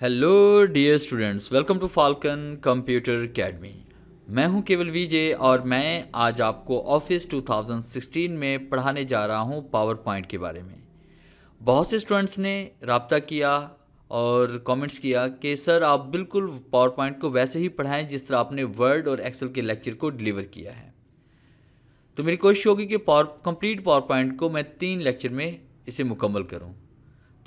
hello dear students welcome to falcon computer academy मैं हूं केवल वीजे और मैं आज आपको ऑफिस 2016 में पढ़ाने जा रहा हूं पावर पॉइंट के बारे में बहुत से स्टूडेंट्स ने रबता किया और कमेंट्स किया कि सर आप बिल्कुल पावर पॉइंट को वैसे ही पढ़ाएं जिस तरह आपने वर्ड और एक्सेल के लेक्चर को डिलीवर किया है तो मेरी कोशिश होगी कि पावर कंप्लीट पावर पॉइंट को मैं तीन लेक्चर में इसे मुकम्मल करूँ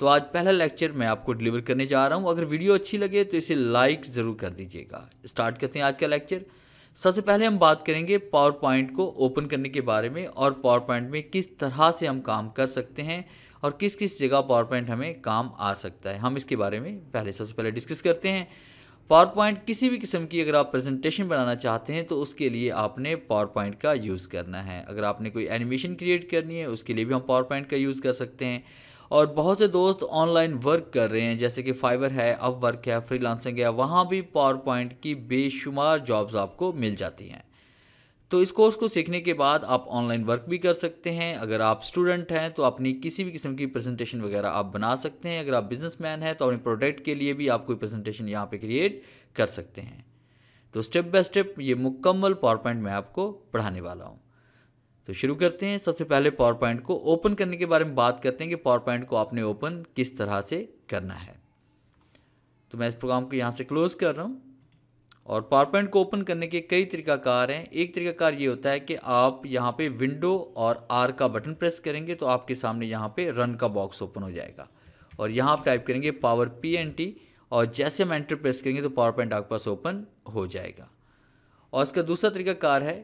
तो आज पहला लेक्चर मैं आपको डिलीवर करने जा रहा हूँ अगर वीडियो अच्छी लगे तो इसे लाइक ज़रूर कर दीजिएगा स्टार्ट करते हैं आज का लेक्चर सबसे पहले हम बात करेंगे पावर पॉइंट को ओपन करने के बारे में और पावर पॉइंट में किस तरह से हम काम कर सकते हैं और किस किस जगह पावर पॉइंट हमें काम आ सकता है हम इसके बारे में पहले सबसे पहले डिस्कस करते हैं पावर पॉइंट किसी भी किस्म की अगर आप प्रेजेंटेशन बनाना चाहते हैं तो उसके लिए आपने पावर पॉइंट का यूज़ करना है अगर आपने कोई एनिमेशन क्रिएट करनी है उसके लिए भी हम पावर पॉइंट का यूज़ कर सकते हैं और बहुत से दोस्त ऑनलाइन वर्क कर रहे हैं जैसे कि फाइबर है अब वर्क है फ्रीलांसिंग है वहाँ भी पावर पॉइंट की बेशुमार जॉब्स आपको मिल जाती हैं तो इस कोर्स को सीखने के बाद आप ऑनलाइन वर्क भी कर सकते हैं अगर आप स्टूडेंट हैं तो अपनी किसी भी किस्म की प्रेजेंटेशन वगैरह आप बना सकते हैं अगर आप बिजनेसमैन हैं तो अपने प्रोडक्ट के लिए भी आप कोई प्रेजेंटेशन यहाँ पे क्रिएट कर सकते हैं तो स्टेप बाय स्टेप ये मुकम्मल पावर पॉइंट मैं आपको पढ़ाने वाला हूँ तो शुरू करते हैं सबसे पहले पावर पॉइंट को ओपन करने के बारे में बात करते हैं कि पावर पॉइंट को आपने ओपन किस तरह से करना है तो मैं इस प्रोग्राम को यहाँ से क्लोज कर रहा हूँ और पावर पॉइंट को ओपन करने के कई तरीकाकार हैं एक तरीकाकार ये होता है कि आप यहाँ पे विंडो और आर का बटन प्रेस करेंगे तो आपके सामने यहाँ पे रन का बॉक्स ओपन हो जाएगा और यहाँ आप टाइप करेंगे पावर पी एन टी और जैसे हम एंटर प्रेस करेंगे तो पावर पॉइंट आपके पास ओपन हो जाएगा और इसका दूसरा तरीका कार है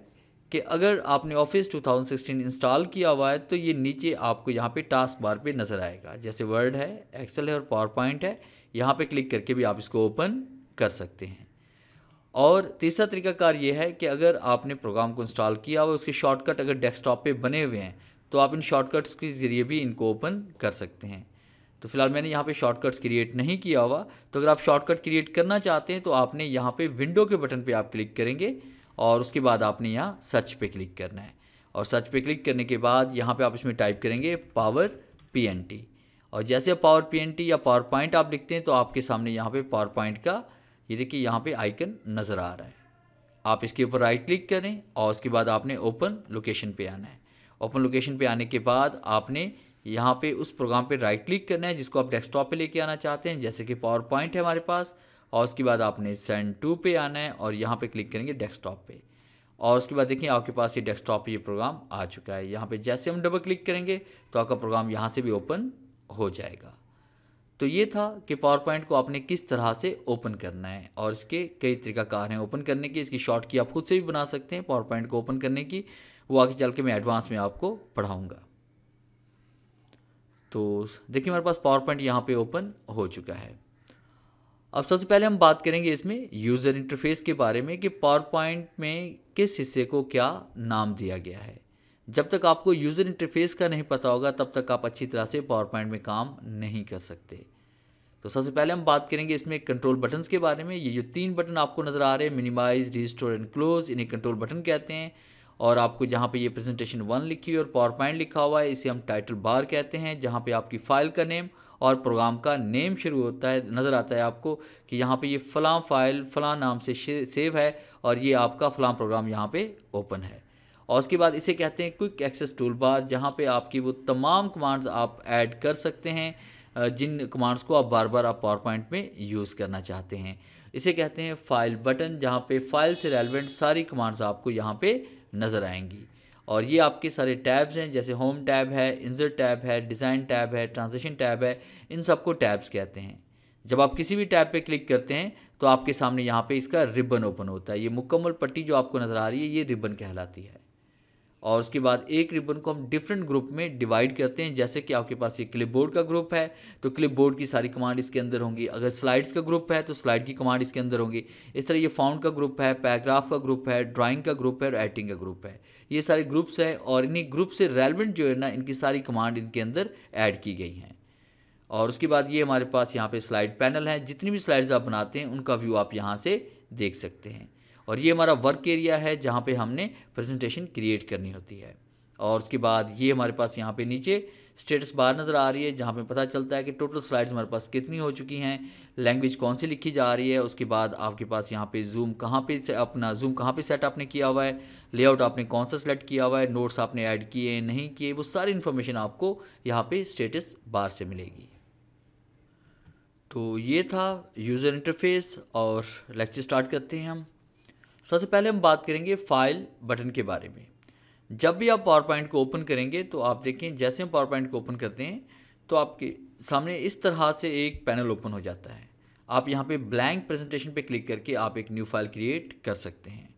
कि अगर आपने ऑफिस 2016 इंस्टॉल किया हुआ है तो ये नीचे आपको यहाँ पे टास्क बार पे नज़र आएगा जैसे वर्ड है एक्सेल है और पावर पॉइंट है यहाँ पे क्लिक करके भी आप इसको ओपन कर सकते हैं और तीसरा तरीकाकार ये है कि अगर आपने प्रोग्राम को इंस्टॉल किया हुआ उसके शॉर्टकट अगर डेस्कटॉप पे बने हुए हैं तो आप इन शॉर्टकट्स के ज़रिए भी इनको ओपन कर सकते हैं तो फिलहाल मैंने यहाँ पे शॉर्टकट्स क्रिएट नहीं किया हुआ तो अगर आप शॉर्टकट क्रिएट करना चाहते हैं तो आपने यहाँ पे विंडो के बटन पे आप क्लिक करेंगे और उसके बाद आपने यहाँ सर्च पे क्लिक करना है और सर्च पे क्लिक करने के बाद यहाँ पे आप इसमें टाइप करेंगे पावर पी और जैसे पावर पी या पावर पॉइंट आप लिखते हैं तो आपके सामने यहाँ पे पावर पॉइंट का ये देखिए यहाँ पे आइकन नज़र आ रहा है आप इसके ऊपर राइट क्लिक करें और उसके बाद आपने ओपन लोकेशन पर आना है ओपन लोकेशन पर आने के बाद आपने यहाँ पर उस प्रोग्राम पर राइट क्लिक करना है जिसको आप डेस्कटॉप पर लेके आना चाहते हैं जैसे कि पावर पॉइंट है हमारे पास और उसके बाद आपने सेंड टू पे आना है और यहाँ पे क्लिक करेंगे डेस्कटॉप पे और उसके बाद देखिए आपके पास ये डेस्कटॉप ये प्रोग्राम आ चुका है यहाँ पे जैसे हम डबल क्लिक करेंगे तो आपका प्रोग्राम यहाँ से भी ओपन हो जाएगा तो ये था कि पावर पॉइंट को आपने किस तरह से ओपन करना है और इसके कई तरीकाकार हैं ओपन करने की इसकी शॉर्ट की आप खुद से भी बना सकते हैं पावर पॉइंट को ओपन करने की वो आगे चल के मैं एडवांस में आपको पढ़ाऊँगा तो देखिए मेरे पास पावर पॉइंट यहाँ पे ओपन हो चुका है अब सबसे पहले हम बात करेंगे इसमें यूज़र इंटरफेस के बारे में कि पावर पॉइंट में किस हिस्से को क्या नाम दिया गया है जब तक आपको यूज़र इंटरफेस का नहीं पता होगा तब तक आप अच्छी तरह से पावर पॉइंट में काम नहीं कर सकते तो सबसे पहले हम बात करेंगे इसमें कंट्रोल बटन्स के बारे में ये जो तीन बटन आपको नज़र आ रहे हैं मिनिमाइज रिस्टोर एंड क्लोज इन्हें कंट्रोल बटन कहते हैं और आपको जहाँ पे ये प्रेजेंटेशन वन लिखी हुई और पावर पॉइंट लिखा हुआ है इसे हम टाइटल बार कहते हैं जहाँ पे आपकी फाइल का नेम और प्रोग्राम का नेम शुरू होता है नज़र आता है आपको कि यहाँ पे ये फ़लाँ फाइल फ़लाँ नाम से सेव है और ये आपका फ़लाँ प्रोग्राम यहाँ पे ओपन है और उसके बाद इसे कहते हैं क्विक एक्सेस टूल बार जहाँ पर आपकी वो तमाम कमांड्स आप ऐड कर सकते हैं जिन कमांड्स को आप बार बार आप पावर पॉइंट में यूज़ करना चाहते हैं इसे कहते हैं फाइल बटन जहाँ पे फाइल से रेलिवेंट सारी कमांड्स आपको यहाँ पे नज़र आएंगी और ये आपके सारे टैब्स हैं जैसे होम टैब है इंजर टैब है डिज़ाइन टैब है ट्रांजिशन टैब है इन सबको टैब्स कहते हैं जब आप किसी भी टैब पे क्लिक करते हैं तो आपके सामने यहाँ पे इसका रिबन ओपन होता है ये मुकम्मल पट्टी जो आपको नज़र आ रही है ये रिबन कहलाती है और उसके बाद एक रिबन को हम डिफरेंट ग्रुप में डिवाइड करते हैं जैसे कि आपके पास ये क्लिपबोर्ड का ग्रुप है तो क्लिपबोर्ड की सारी कमांड इसके अंदर होंगी अगर स्लाइड्स का ग्रुप है तो स्लाइड की कमांड इसके अंदर होंगी इस तरह ये फाउंड का ग्रुप है पैराग्राफ का ग्रुप है ड्राइंग का ग्रुप है और एडिटिंग का ग्रुप है ये सारे ग्रुप्स हैं और इन्हीं ग्रुप से रेलिवेंट जो है ना इनकी सारी कमांड इनके अंदर ऐड की गई हैं और उसके बाद ये हमारे पास यहाँ पर स्लाइड पैनल हैं जितनी भी स्लाइड्स आप बनाते हैं उनका व्यू आप यहाँ से देख सकते हैं और ये हमारा वर्क एरिया है जहाँ पे हमने प्रेजेंटेशन क्रिएट करनी होती है और उसके बाद ये हमारे पास यहाँ पे नीचे स्टेटस बार नज़र आ रही है जहाँ पे पता चलता है कि टोटल स्लाइड्स हमारे पास कितनी हो चुकी हैं लैंग्वेज कौन सी लिखी जा रही है उसके बाद आपके पास यहाँ पे जूम कहाँ पे से अपना जूम कहाँ पे सेट आपने किया हुआ है लेआउट आपने कौन सा सेलेक्ट किया हुआ है नोट्स आपने ऐड किए नहीं किए वो सारी इन्फॉर्मेशन आपको यहाँ पर स्टेटस बार से मिलेगी तो ये था यूज़र इंटरफेस और लेक्चर स्टार्ट करते हैं हम सबसे पहले हम बात करेंगे फाइल बटन के बारे में जब भी आप पावर पॉइंट को ओपन करेंगे तो आप देखें जैसे हम पावर पॉइंट को ओपन करते हैं तो आपके सामने इस तरह से एक पैनल ओपन हो जाता है आप यहाँ पे ब्लैंक प्रेजेंटेशन पे क्लिक करके आप एक न्यू फाइल क्रिएट कर सकते हैं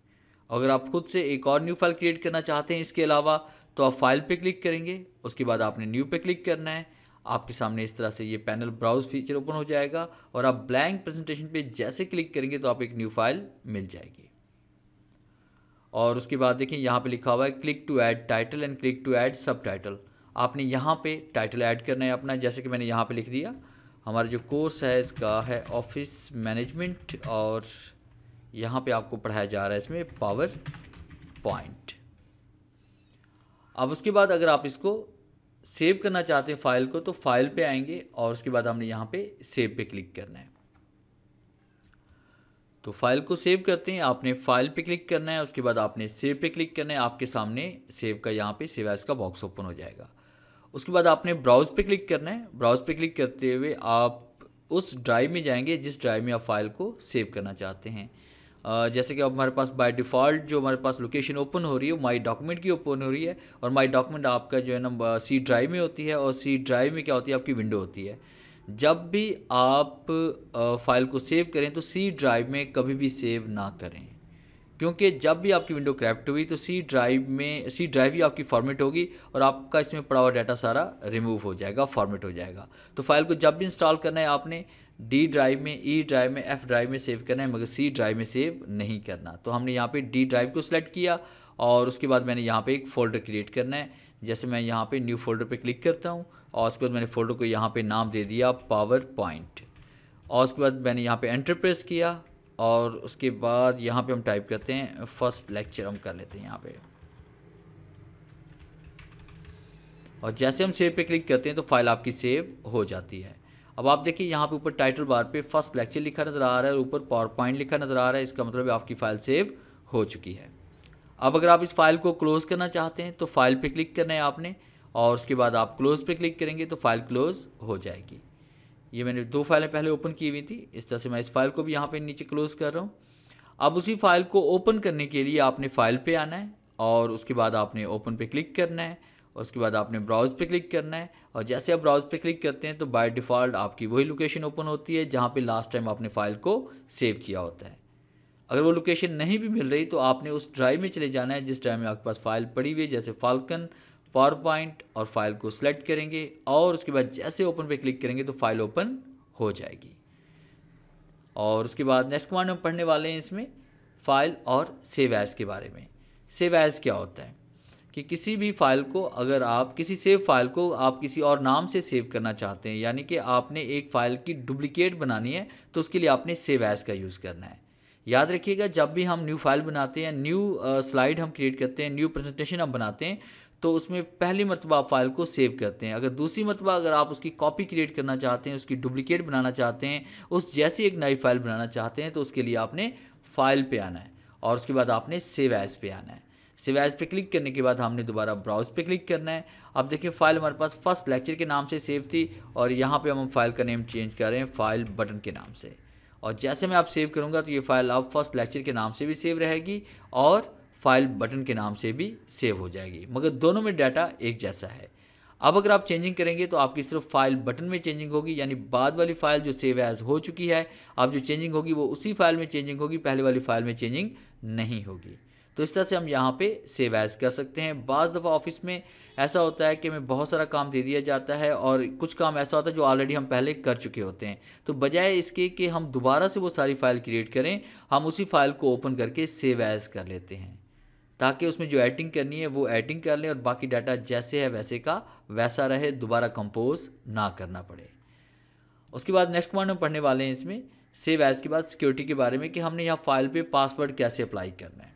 अगर आप खुद से एक और न्यू फाइल क्रिएट करना चाहते हैं इसके अलावा तो आप फाइल पे क्लिक करेंगे उसके बाद आपने न्यू पे क्लिक करना है आपके सामने इस तरह से ये पैनल ब्राउज फीचर ओपन हो जाएगा और आप ब्लैंक प्रेजेंटेशन पे जैसे क्लिक करेंगे तो आप एक न्यू फाइल मिल जाएगी और उसके बाद देखें यहाँ पे लिखा हुआ है click to add title and click to add subtitle आपने यहाँ पे टाइटल ऐड करना है अपना जैसे कि मैंने यहाँ पे लिख दिया हमारा जो कोर्स है इसका है ऑफिस मैनेजमेंट और यहाँ पे आपको पढ़ाया जा रहा है इसमें पावर पॉइंट अब उसके बाद अगर आप इसको सेव करना चाहते हैं फाइल को तो फाइल पर आएंगे और उसके बाद हमने यहाँ पर सेव पे क्लिक करना है तो फाइल को सेव करते हैं आपने फाइल पे क्लिक करना है उसके बाद आपने सेव पे क्लिक करना है आपके सामने सेव का यहाँ पे सेवा इसका का बॉक्स ओपन हो जाएगा उसके बाद आपने ब्राउज पे क्लिक करना है ब्राउज पे क्लिक करते हुए आप उस ड्राइव में जाएंगे जिस ड्राइव में आप फाइल को सेव करना चाहते हैं जैसे कि अब हमारे पास बाय डिफ़ॉल्ट जो हमारे पास लोकेशन ओपन हो रही है माई डॉक्यूमेंट की ओपन हो रही है और माई डॉक्यूमेंट आपका जो है ना सी ड्राइव में होती है और सी ड्राइव में क्या होती है आपकी विंडो होती है जब भी आप फाइल को सेव करें तो सी ड्राइव में कभी भी सेव ना करें क्योंकि जब भी आपकी विंडो क्रैप्ट हुई तो सी ड्राइव में सी ड्राइव ही आपकी फॉर्मेट होगी और आपका इसमें पड़ा हुआ डाटा सारा रिमूव हो जाएगा फॉर्मेट हो जाएगा तो फाइल को जब भी इंस्टॉल करना है आपने डी ड्राइव में ई e ड्राइव में एफ ड्राइव में सेव करना है मगर सी ड्राइव में सेव नहीं करना तो हमने यहाँ पे डी ड्राइव को सिलेक्ट किया और उसके बाद मैंने यहाँ पे एक फ़ोल्डर क्रिएट करना है जैसे मैं यहाँ पे न्यू फोल्डर पे क्लिक करता हूँ और उसके बाद मैंने फ़ोटो को यहाँ पे नाम दे दिया पावर पॉइंट और उसके बाद मैंने यहाँ पे एंटर प्रेस किया और उसके बाद यहाँ पे हम टाइप करते हैं फर्स्ट लेक्चर हम कर लेते हैं यहाँ पे और जैसे हम सेव पे क्लिक करते हैं तो फाइल आपकी सेव हो जाती है अब आप देखिए यहाँ पे ऊपर टाइटल बार पे फर्स्ट लेक्चर लिखा नज़र आ रहा है और ऊपर पावर पॉइंट लिखा नज़र आ रहा है इसका मतलब आपकी फ़ाइल सेव हो चुकी है अब अगर आप इस फाइल को क्लोज़ करना चाहते हैं तो फाइल पे क्लिक करना है आपने और उसके बाद आप क्लोज़ पे क्लिक करेंगे तो फाइल क्लोज़ हो जाएगी ये मैंने दो फाइलें पहले ओपन की हुई थी इस तरह से मैं इस फाइल को भी यहाँ पे नीचे क्लोज़ कर रहा हूँ अब उसी फाइल को ओपन करने के लिए आपने फाइल पे आना है और उसके बाद आपने ओपन पे क्लिक करना है और उसके बाद आपने ब्राउज़ पे क्लिक करना है और जैसे आप ब्राउज़ पे क्लिक करते हैं तो बाय डिफ़ॉल्ट आपकी वही लोकेशन ओपन होती है जहाँ पे लास्ट टाइम आपने फ़ाइल को सेव किया होता है अगर वो लोकेशन नहीं भी मिल रही तो आपने उस ड्राइव में चले जाना है जिस ड्राइव में आपके पास फ़ाइल पड़ी हुई है जैसे फाल्कन पावर पॉइंट और फाइल को सेलेक्ट करेंगे और उसके बाद जैसे ओपन पे क्लिक करेंगे तो फाइल ओपन हो जाएगी और उसके बाद नेक्स्ट कमांड हम पढ़ने वाले हैं इसमें फाइल और सेव एज के बारे में सेव एज क्या होता है कि किसी भी फाइल को अगर आप किसी सेव फाइल को आप किसी और नाम से सेव करना चाहते हैं यानी कि आपने एक फ़ाइल की डुप्लीकेट बनानी है तो उसके लिए आपने सेव एज का यूज़ करना है याद रखिएगा जब भी हम न्यू फाइल बनाते हैं न्यू स्लाइड हम क्रिएट करते हैं न्यू प्रेजेंटेशन हम बनाते हैं तो उसमें पहली मरतबा आप फाइल को सेव करते हैं अगर दूसरी मरतबा अगर आप उसकी कॉपी क्रिएट करना चाहते हैं उसकी डुप्लिकेट बनाना चाहते हैं उस जैसी एक नई फाइल बनाना चाहते हैं तो उसके लिए आपने फाइल पे आना है और उसके बाद आपने सेव एज पे आना है सेव एज पे क्लिक करने के बाद हमने दोबारा ब्राउज पे क्लिक करना है अब देखिए फाइल हमारे पास फर्स्ट लेक्चर के नाम से सेव थी और यहाँ पे हम फाइल का नेम चेंज कर रहे हैं फाइल बटन के नाम से और जैसे मैं आप सेव करूँगा तो ये फाइल अब फर्स्ट लेक्चर के नाम से भी सेव रहेगी और फाइल बटन के नाम से भी सेव हो जाएगी मगर दोनों में डाटा एक जैसा है अब अगर आप चेंजिंग करेंगे तो आपकी सिर्फ फाइल बटन में चेंजिंग होगी यानी बाद वाली फाइल जो सेव एज हो चुकी है आप जो चेंजिंग होगी वो उसी फाइल में चेंजिंग होगी पहले वाली फाइल में चेंजिंग नहीं होगी तो इस तरह से हम यहाँ पे सेव एज कर सकते हैं बज़ दफ़ा ऑफिस में ऐसा होता है कि हमें बहुत सारा काम दे दिया जाता है और कुछ काम ऐसा होता है जो ऑलरेडी हम पहले कर चुके होते हैं तो बजाय इसके कि हम दोबारा से वो सारी फाइल क्रिएट करें हम उसी फाइल को ओपन करके सेव एज कर लेते हैं ताकि उसमें जो एडिटिंग करनी है वो एडिटिंग कर लें और बाकी डाटा जैसे है वैसे का वैसा रहे दोबारा कंपोज ना करना पड़े उसके बाद नेक्स्ट कमांड हम पढ़ने वाले हैं इसमें सेव एज के बाद सिक्योरिटी के बारे में कि हमने यहाँ फाइल पे पासवर्ड कैसे अप्लाई करना है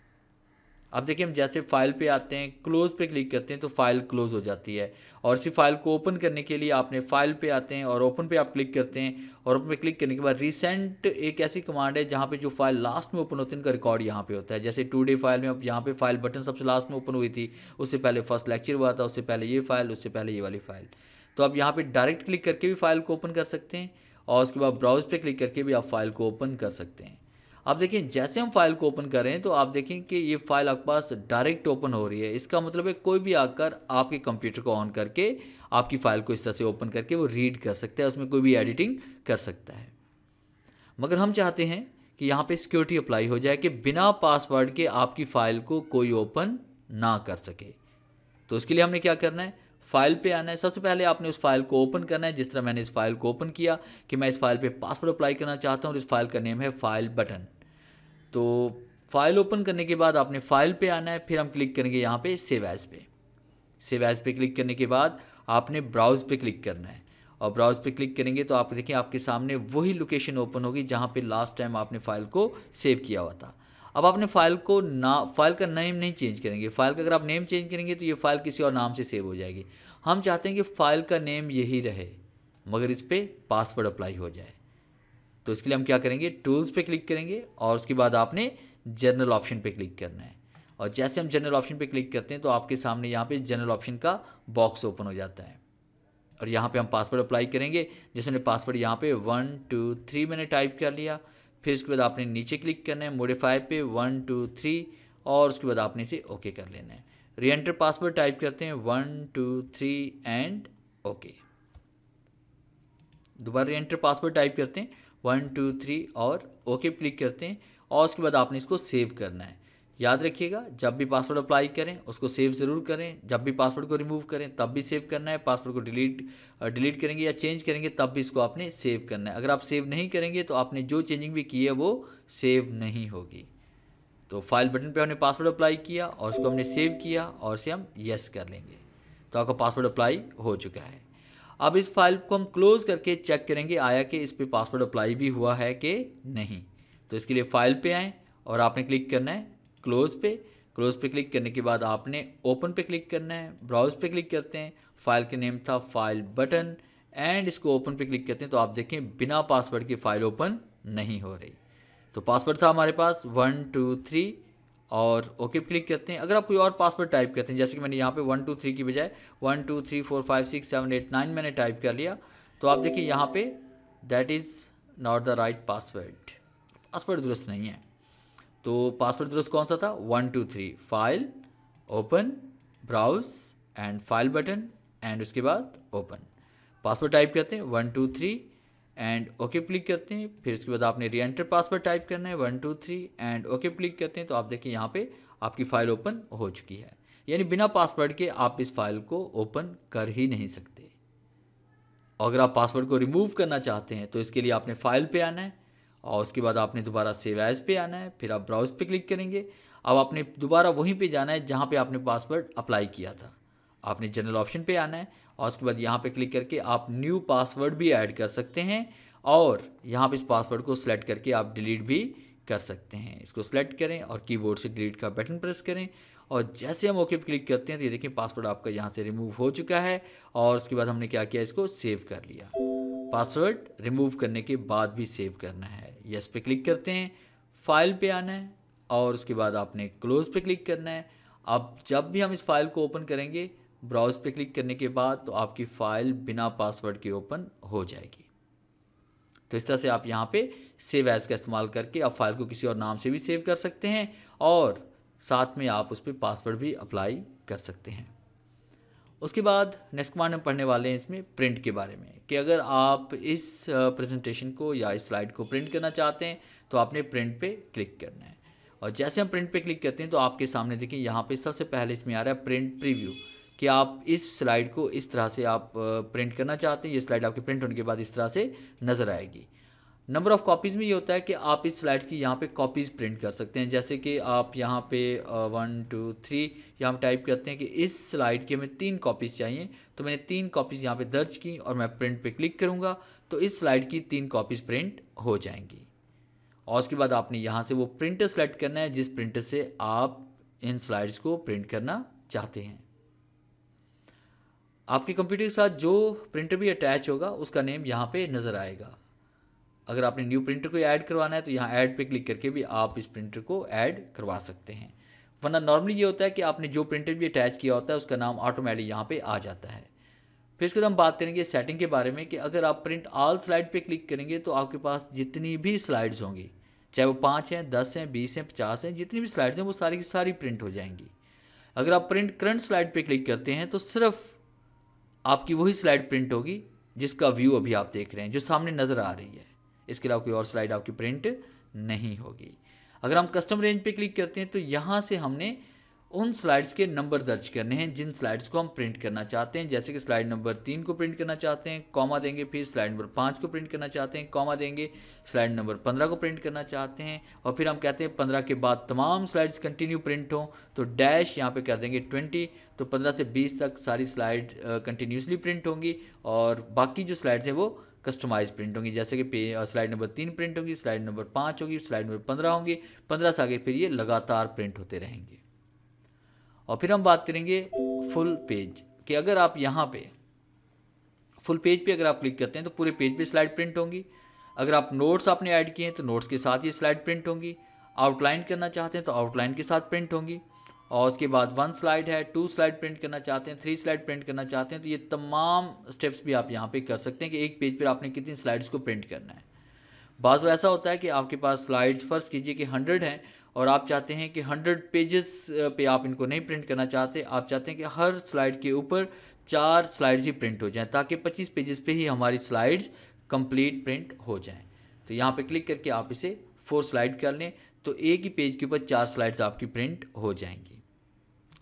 अब देखिए हम जैसे फाइल पे आते हैं क्लोज़ पे क्लिक करते हैं तो फाइल क्लोज़ हो जाती है और इसी फाइल को ओपन करने के लिए आपने फाइल पे आते हैं और ओपन पे आप क्लिक करते हैं और ओपन पे क्लिक करने के बाद रिसेंट एक ऐसी कमांड है जहाँ पे जो फाइल लास्ट में ओपन होती है उनका रिकॉर्ड यहाँ पे होता है जैसे टू डे फाइल में अब यहाँ पे फाइल बटन सबसे लास्ट में ओपन हुई थी उससे पहले फर्स्ट लेक्चर हुआ था उससे पहले ये फाइल उससे पहले ये वाली फाइल तो आप यहाँ पर डायरेक्ट क्लिक करके भी फाइल को ओपन कर सकते हैं और उसके बाद ब्राउज पर क्लिक करके भी आप फाइल को ओपन कर सकते हैं आप देखें जैसे हम फाइल को ओपन करें तो आप देखें कि ये फाइल आपके पास डायरेक्ट ओपन हो रही है इसका मतलब है कोई भी आकर आपके कंप्यूटर को ऑन करके आपकी फ़ाइल को इस तरह से ओपन करके वो रीड कर सकता है उसमें कोई भी एडिटिंग कर सकता है मगर हम चाहते हैं कि यहाँ पे सिक्योरिटी अप्लाई हो जाए कि बिना पासवर्ड के आपकी फ़ाइल को कोई ओपन ना कर सके तो उसके लिए हमने क्या करना है फाइल पे आना है सबसे पहले आपने उस फाइल को ओपन करना है जिस तरह मैंने इस फाइल को ओपन किया कि मैं इस फाइल पे पासवर्ड अप्लाई करना चाहता हूँ और इस फाइल का नेम है फाइल बटन तो फाइल ओपन करने के बाद आपने फाइल पे आना है फिर हम क्लिक करेंगे यहाँ पे सेव एज पे सेव एज पे क्लिक करने के बाद आपने ब्राउज़ पे क्लिक करना है और ब्राउज़ पे क्लिक करेंगे तो आप देखें आपके सामने वही लोकेशन ओपन होगी जहाँ पे लास्ट टाइम आपने फ़ाइल को सेव किया हुआ था अब आपने फ़ाइल को ना फाइल का नेम नहीं चेंज करेंगे फ़ाइल का अगर आप नेम चेंज करेंगे तो ये फ़ाइल किसी और नाम से सेव हो जाएगी हम चाहते हैं कि फ़ाइल का नेम यही रहे मगर इस पर पासवर्ड अप्लाई हो जाए तो इसके लिए हम क्या करेंगे टूल्स पे क्लिक करेंगे और उसके बाद आपने जनरल ऑप्शन पे क्लिक करना है और जैसे हम जनरल ऑप्शन पे क्लिक करते हैं तो आपके सामने यहाँ पे जनरल ऑप्शन का बॉक्स ओपन हो जाता है और यहाँ पे हम पासवर्ड अप्लाई करेंगे जैसे हमने पासवर्ड यहाँ पे वन टू थ्री मैंने टाइप कर लिया फिर उसके बाद आपने नीचे क्लिक करना है मोडिफाई पे वन टू थ्री और उसके बाद आपने इसे ओके कर लेना है री एंटर पासवर्ड टाइप करते हैं one two three and okay दोबारा रीएंटर पासवर्ड टाइप करते हैं वन टू थ्री और ओके क्लिक करते हैं और उसके बाद आपने इसको सेव करना है याद रखिएगा जब भी पासवर्ड अप्लाई करें उसको सेव ज़रूर करें जब भी पासवर्ड को रिमूव करें तब भी सेव करना है पासवर्ड को डिलीट डिलीट करेंगे या चेंज करेंगे तब भी इसको आपने सेव करना है अगर आप सेव नहीं करेंगे तो आपने जो चेंजिंग भी की है वो सेव नहीं होगी तो फाइल बटन पे हमने पासवर्ड अप्लाई किया और उसको हमने सेव किया और उसे हम येस कर लेंगे तो आपका पासवर्ड अप्लाई हो चुका है अब इस फाइल को हम क्लोज करके चेक करेंगे आया कि इस पर पासवर्ड अप्लाई भी हुआ है कि नहीं तो इसके लिए फाइल पे आएँ और आपने क्लिक करना है क्लोज़ पे क्लोज़ पे क्लिक करने के बाद आपने ओपन पे क्लिक करना है ब्राउज पे क्लिक करते हैं फाइल का नेम था फाइल बटन एंड इसको ओपन पे क्लिक करते हैं तो आप देखें बिना पासवर्ड की फ़ाइल ओपन नहीं हो रही तो पासवर्ड था हमारे पास वन टू थ्री और ओके क्लिक करते हैं अगर आप कोई और पासवर्ड टाइप करते हैं जैसे कि मैंने यहाँ पे वन टू थ्री की बजाय one two three four five six seven eight nine मैंने टाइप कर लिया तो आप देखिए यहाँ पे that is not the right password password दुरुस्त नहीं है तो पासवर्ड दुरुस्त कौन सा था one two three file open browse and file button and उसके बाद ओपन पासवर्ड टाइप करते हैं one two three and okay click करते हैं फिर उसके बाद आपने री एंटर पासवर्ड टाइप करना है one two three and okay click करते हैं तो आप देखिए यहाँ पे आपकी फ़ाइल ओपन हो चुकी है यानी बिना पासवर्ड के आप इस फाइल को ओपन कर ही नहीं सकते अगर आप पासवर्ड को रिमूव करना चाहते हैं तो इसके लिए आपने फाइल पे आना है और उसके बाद आपने दोबारा सेव एज पे आना है फिर आप ब्राउज पे क्लिक करेंगे अब आपने दोबारा वहीं पे जाना है जहाँ पे आपने पासवर्ड अप्लाई किया था आपने जनरल ऑप्शन पे आना है और उसके बाद यहाँ पे क्लिक करके आप न्यू पासवर्ड भी ऐड कर सकते हैं और यहाँ पे इस पासवर्ड को सिलेक्ट करके आप डिलीट भी कर सकते हैं इसको सिलेक्ट करें और कीबोर्ड से डिलीट का बटन प्रेस करें और जैसे हम ओके पे क्लिक करते हैं तो ये देखिए पासवर्ड आपका यहाँ से रिमूव हो चुका है और उसके बाद हमने क्या किया इसको सेव कर लिया पासवर्ड रिमूव करने के बाद भी सेव करना है यस पे क्लिक करते हैं फाइल पे आना है और उसके बाद आपने क्लोज़ पे क्लिक करना है अब जब भी हम इस फाइल को ओपन करेंगे ब्राउज़ पे क्लिक करने के बाद तो आपकी फ़ाइल बिना पासवर्ड के ओपन हो जाएगी तो इस तरह से आप यहाँ पे सेव एज़ का इस्तेमाल करके आप फाइल को किसी और नाम से भी सेव कर सकते हैं और साथ में आप उस पर पासवर्ड भी अप्लाई कर सकते हैं उसके बाद नेक्स्ट कमांड हम पढ़ने वाले हैं इसमें प्रिंट के बारे में कि अगर आप इस प्रेजेंटेशन को या इस स्लाइड को प्रिंट करना चाहते हैं तो आपने प्रिंट पे क्लिक करना है और जैसे हम प्रिंट पे क्लिक करते हैं तो आपके सामने देखिए यहाँ पे सबसे पहले इसमें आ रहा है प्रिंट प्रीव्यू कि आप इस स्लाइड को इस तरह से आप प्रिंट करना चाहते हैं ये स्लाइड आपके प्रिंट होने के बाद इस तरह से नज़र आएगी नंबर ऑफ़ कॉपीज़ में ये होता है कि आप इस स्लाइड्स की यहाँ पे कॉपीज़ प्रिंट कर सकते हैं जैसे कि आप यहाँ पे वन टू थ्री यहाँ टाइप करते हैं कि इस स्लाइड की हमें तीन कॉपीज़ चाहिए तो मैंने तीन कॉपीज़ यहाँ पे दर्ज की और मैं प्रिंट पे क्लिक करूँगा तो इस स्लाइड की तीन कॉपीज़ प्रिंट हो जाएंगी और उसके बाद आपने यहाँ से वो प्रिंटर सेलेक्ट करना है जिस प्रिंटर से आप इन स्लाइड्स को प्रिंट करना चाहते हैं आपकी कंप्यूटर के साथ जो प्रिंटर भी अटैच होगा उसका नेम यहाँ पे नज़र आएगा अगर आपने न्यू प्रिंटर को ऐड करवाना है तो यहाँ ऐड पे क्लिक करके भी आप इस प्रिंटर को ऐड करवा सकते हैं वरना नॉर्मली ये होता है कि आपने जो प्रिंटर भी अटैच किया होता है उसका नाम ऑटोमेटिक यहाँ पे आ जाता है फिर इसके बाद हम बात करेंगे सेटिंग के बारे में कि अगर आप प्रिंट ऑल स्लाइड पे क्लिक करेंगे तो आपके पास जितनी भी स्लाइड्स होंगी चाहे वो पाँच हैं दस हैं बीस हैं पचास हैं जितनी भी स्लाइड्स हैं वो सारी की सारी प्रिंट हो जाएंगी अगर आप प्रिंट करंट स्लाइड पर क्लिक करते हैं तो सिर्फ आपकी वही स्लाइड प्रिंट होगी जिसका व्यू अभी आप देख रहे हैं जो सामने नज़र आ रही है इसके अलावा कोई और स्लाइड आपकी प्रिंट नहीं होगी अगर हम कस्टम रेंज पे क्लिक करते हैं तो यहाँ से हमने उन स्लाइड्स के नंबर दर्ज करने हैं जिन स्लाइड्स को हम प्रिंट करना चाहते हैं जैसे कि स्लाइड नंबर तीन को प्रिंट करना चाहते हैं कॉमा देंगे फिर स्लाइड नंबर पाँच को प्रिंट करना चाहते हैं कॉमा देंगे स्लाइड नंबर पंद्रह को प्रिंट करना चाहते हैं और फिर हम कहते हैं पंद्रह के बाद तमाम स्लाइड्स कंटिन्यू प्रिंट हों तो डैश यहाँ पर कर देंगे ट्वेंटी तो 15 से 20 तक सारी स्लाइड कंटिन्यूसली प्रिंट होंगी और बाकी जो स्लाइड्स हैं वो कस्टमाइज प्रिंट होंगी जैसे कि स्लाइड नंबर तीन प्रिंट होंगी स्लाइड नंबर पाँच होगी स्लाइड नंबर पंद्रह होंगी पंद्रह से आगे फिर ये लगातार प्रिंट होते रहेंगे और फिर हम बात करेंगे फुल पेज कि अगर आप यहाँ पे फुल पेज पे अगर आप क्लिक करते हैं तो पूरे पेज पे स्लाइड प्रिंट होंगी अगर आप नोट्स आपने ऐड किए हैं तो नोट्स के साथ ये स्लाइड प्रिंट होंगी आउटलाइन करना चाहते हैं तो आउटलाइन के साथ प्रिंट होंगी और उसके बाद वन स्लाइड है टू स्लाइड प्रिंट करना चाहते हैं थ्री स्लाइड प्रिंट करना चाहते हैं तो ये तमाम स्टेप्स भी आप यहाँ पे कर सकते हैं कि एक पेज पर आपने कितनी स्लाइड्स को प्रिंट करना है बाज़ ऐसा होता है कि आपके पास स्लाइड्स फर्स्ट कीजिए कि हंड्रेड हैं और आप चाहते हैं कि हंड्रेड पेजेस पे आप इनको नहीं प्रिंट करना चाहते आप चाहते हैं कि हर स्लाइड के ऊपर चार स्लाइड्स ही प्रिंट हो जाएँ ताकि पच्चीस पेजेस पर ही हमारी स्लाइड्स कम्प्लीट प्रिंट हो जाएँ तो यहाँ पर क्लिक करके आप इसे फोर स्लाइड कर लें तो एक ही पेज के ऊपर चार स्लाइड्स आपकी प्रिंट हो जाएंगी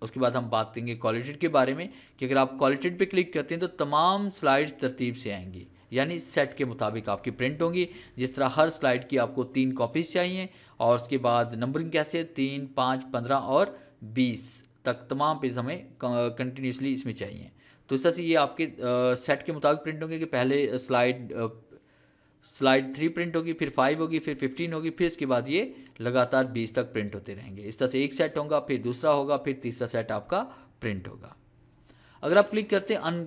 उसके बाद हम बात करेंगे क्वालिटेड के बारे में कि अगर आप क्वालिटेड पे क्लिक करते हैं तो तमाम स्लाइड्स तरतीब से आएंगी यानी सेट के मुताबिक आपकी प्रिंट होंगी जिस तरह हर स्लाइड की आपको तीन कॉपीज़ चाहिए और उसके बाद नंबरिंग कैसे तीन पाँच पंद्रह और बीस तक तमाम पेज हमें कंटिन्यूसली इसमें चाहिए तो इस तरह से ये आपके सेट के मुताबिक प्रिंट होंगे कि पहले स्लाइड स्लाइड थ्री प्रिंट होगी फिर फाइव होगी फिर फिफ्टीन होगी फिर इसके बाद ये लगातार बीस तक प्रिंट होते रहेंगे इस तरह से एक सेट होगा फिर दूसरा होगा फिर तीसरा सेट आपका प्रिंट होगा अगर आप क्लिक करते हैं अन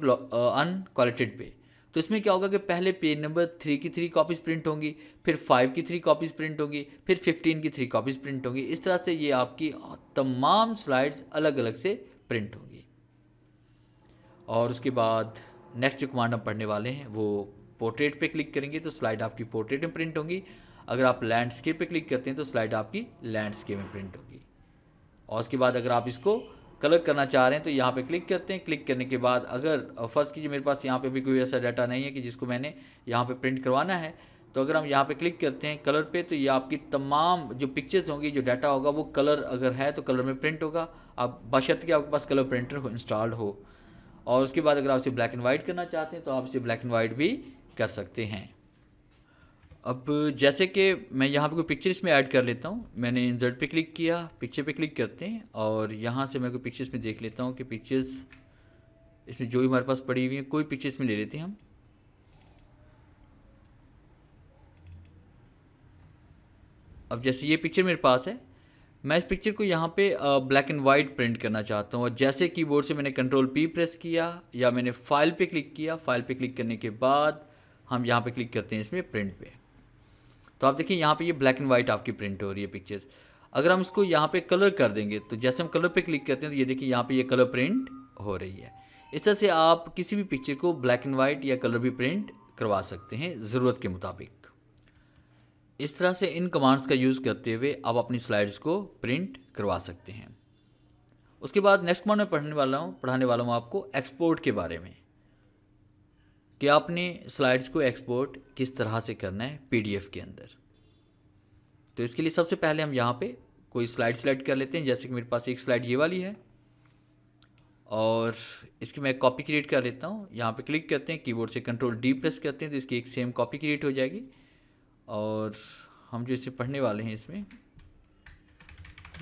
क्वालिटेड पे तो इसमें क्या होगा कि पहले पेज नंबर थ्री की थ्री कॉपीज़ प्रिंट होंगी फिर फाइव की थ्री कॉपीज़ प्रिंट होंगी फिर फिफ्टीन की थ्री कॉपीज़ प्रिंट होंगी इस तरह से ये आपकी तमाम स्लाइड्स अलग अलग से प्रिंट होंगी और उसके बाद नेक्स्ट जो कमांड हम पढ़ने वाले हैं वो पोर्ट्रेट पे क्लिक करेंगे तो स्लाइड आपकी पोर्ट्रेट में प्रिंट होगी अगर आप लैंडस्केप पे क्लिक करते हैं तो स्लाइड आपकी लैंडस्केप में प्रिंट होगी और उसके बाद अगर आप इसको कलर करना चाह रहे हैं तो यहाँ पे क्लिक करते हैं क्लिक करने के बाद अगर फर्स्ट कीजिए मेरे पास यहाँ पे भी कोई ऐसा डाटा नहीं है कि जिसको मैंने यहाँ पे प्रिंट करवाना है तो अगर हम यहाँ पे क्लिक करते हैं कलर पे तो ये आपकी तमाम जो पिक्चर्स होंगी जो डाटा होगा वो कलर अगर है तो कलर में प्रिंट होगा आप बशर्त के आपके पास कलर प्रिंटर हो इंस्टॉल्ड हो और उसके बाद अगर आप इसे ब्लैक एंड वाइट करना चाहते हैं तो आप इसे ब्लैक एंड वाइट भी कर सकते हैं अब जैसे कि मैं यहाँ पे कोई पिक्चर इसमें ऐड कर लेता हूँ मैंने इंजर्ट पे क्लिक किया पिक्चर पे क्लिक करते हैं और यहाँ से मैं कोई पिक्चर्स में देख लेता हूँ कि पिक्चर्स इसमें जो भी हमारे पास पड़ी हुई हैं कोई पिक्चर्स में ले लेते हैं हम अब जैसे ये पिक्चर मेरे पास है मैं इस पिक्चर को यहाँ पे ब्लैक एंड वाइट प्रिंट करना चाहता हूँ और जैसे कीबोर्ड से मैंने कंट्रोल पी प्रेस किया या मैंने फाइल पे क्लिक किया फाइल पे क्लिक करने के बाद हम यहाँ पे क्लिक करते हैं इसमें प्रिंट पे तो आप देखिए यहाँ पे ये ब्लैक एंड वाइट आपकी प्रिंट हो रही है पिक्चर्स अगर हम इसको यहाँ पे कलर कर देंगे तो जैसे हम कलर पे क्लिक करते हैं तो ये देखिए यहाँ पे ये कलर प्रिंट हो रही है इस तरह से आप किसी भी पिक्चर को ब्लैक एंड वाइट या कलर भी प्रिंट करवा सकते हैं ज़रूरत के मुताबिक इस तरह से इन कमांड्स का यूज़ करते हुए आप अपनी स्लाइड्स को प्रिंट करवा सकते हैं उसके बाद नेक्स्ट कमांड में पढ़ने वाला हूँ पढ़ाने वाला हूँ आपको एक्सपोर्ट के बारे में कि आपने स्लाइड्स को एक्सपोर्ट किस तरह से करना है पीडीएफ के अंदर तो इसके लिए सबसे पहले हम यहाँ पे कोई स्लाइड सेलेक्ट कर लेते हैं जैसे कि मेरे पास एक स्लाइड ये वाली है और इसकी मैं कॉपी क्रिएट कर लेता हूँ यहाँ पे क्लिक करते हैं कीबोर्ड से कंट्रोल डी प्रेस करते हैं तो इसकी एक सेम कॉपी क्रिएट हो जाएगी और हम जो इसे पढ़ने वाले हैं इसमें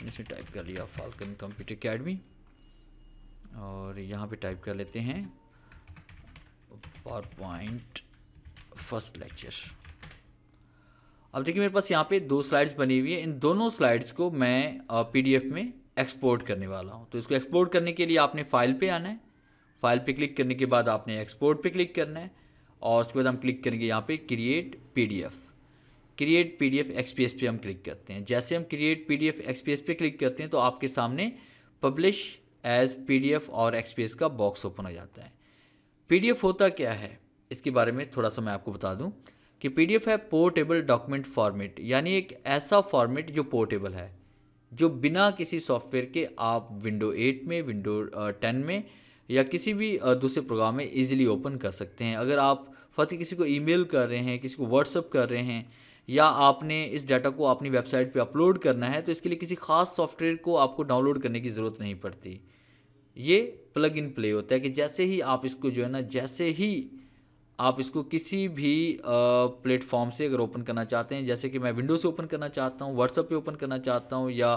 इसमें टाइप कर लिया फाल्कन कंप्यूटर अकेडमी और यहाँ पे टाइप कर लेते हैं पावर पॉइंट फर्स्ट लेक्चर अब देखिए मेरे पास यहाँ पे दो स्लाइड्स बनी हुई है इन दोनों स्लाइड्स को मैं पीडीएफ में एक्सपोर्ट करने वाला हूँ तो इसको एक्सपोर्ट करने के लिए आपने फाइल पे आना है फाइल पे क्लिक करने के बाद आपने एक्सपोर्ट पे क्लिक करना है और उसके बाद हम क्लिक करेंगे यहाँ पे create PDF create PDF XPS पे हम क्लिक करते हैं जैसे हम क्रिएट पीडीएफ एक्सपीएस पे क्लिक करते हैं तो आपके सामने पब्लिश एज पीडीएफ और एक्सपीएस का बॉक्स ओपन हो जाता है पी होता क्या है इसके बारे में थोड़ा सा मैं आपको बता दूं कि पी है पोर्टेबल डॉक्यूमेंट फॉर्मेट यानी एक ऐसा फॉर्मेट जो पोर्टेबल है जो बिना किसी सॉफ्टवेयर के आप विंडो 8 में विंडो 10 में या किसी भी दूसरे प्रोग्राम में इजीली ओपन कर सकते हैं अगर आप फर्स्ट किसी को ईमेल कर रहे हैं किसी को व्हाट्सअप कर रहे हैं या आपने इस डाटा को अपनी वेबसाइट पे अपलोड करना है तो इसके लिए किसी खास सॉफ्टवेयर को आपको डाउनलोड करने की ज़रूरत नहीं पड़ती ये प्लग इन प्ले होता है कि जैसे ही आप इसको जो है ना जैसे ही आप इसको किसी भी प्लेटफॉर्म से अगर ओपन करना चाहते हैं जैसे कि मैं विंडो से ओपन करना चाहता हूँ व्हाट्सअप पे ओपन करना चाहता हूँ या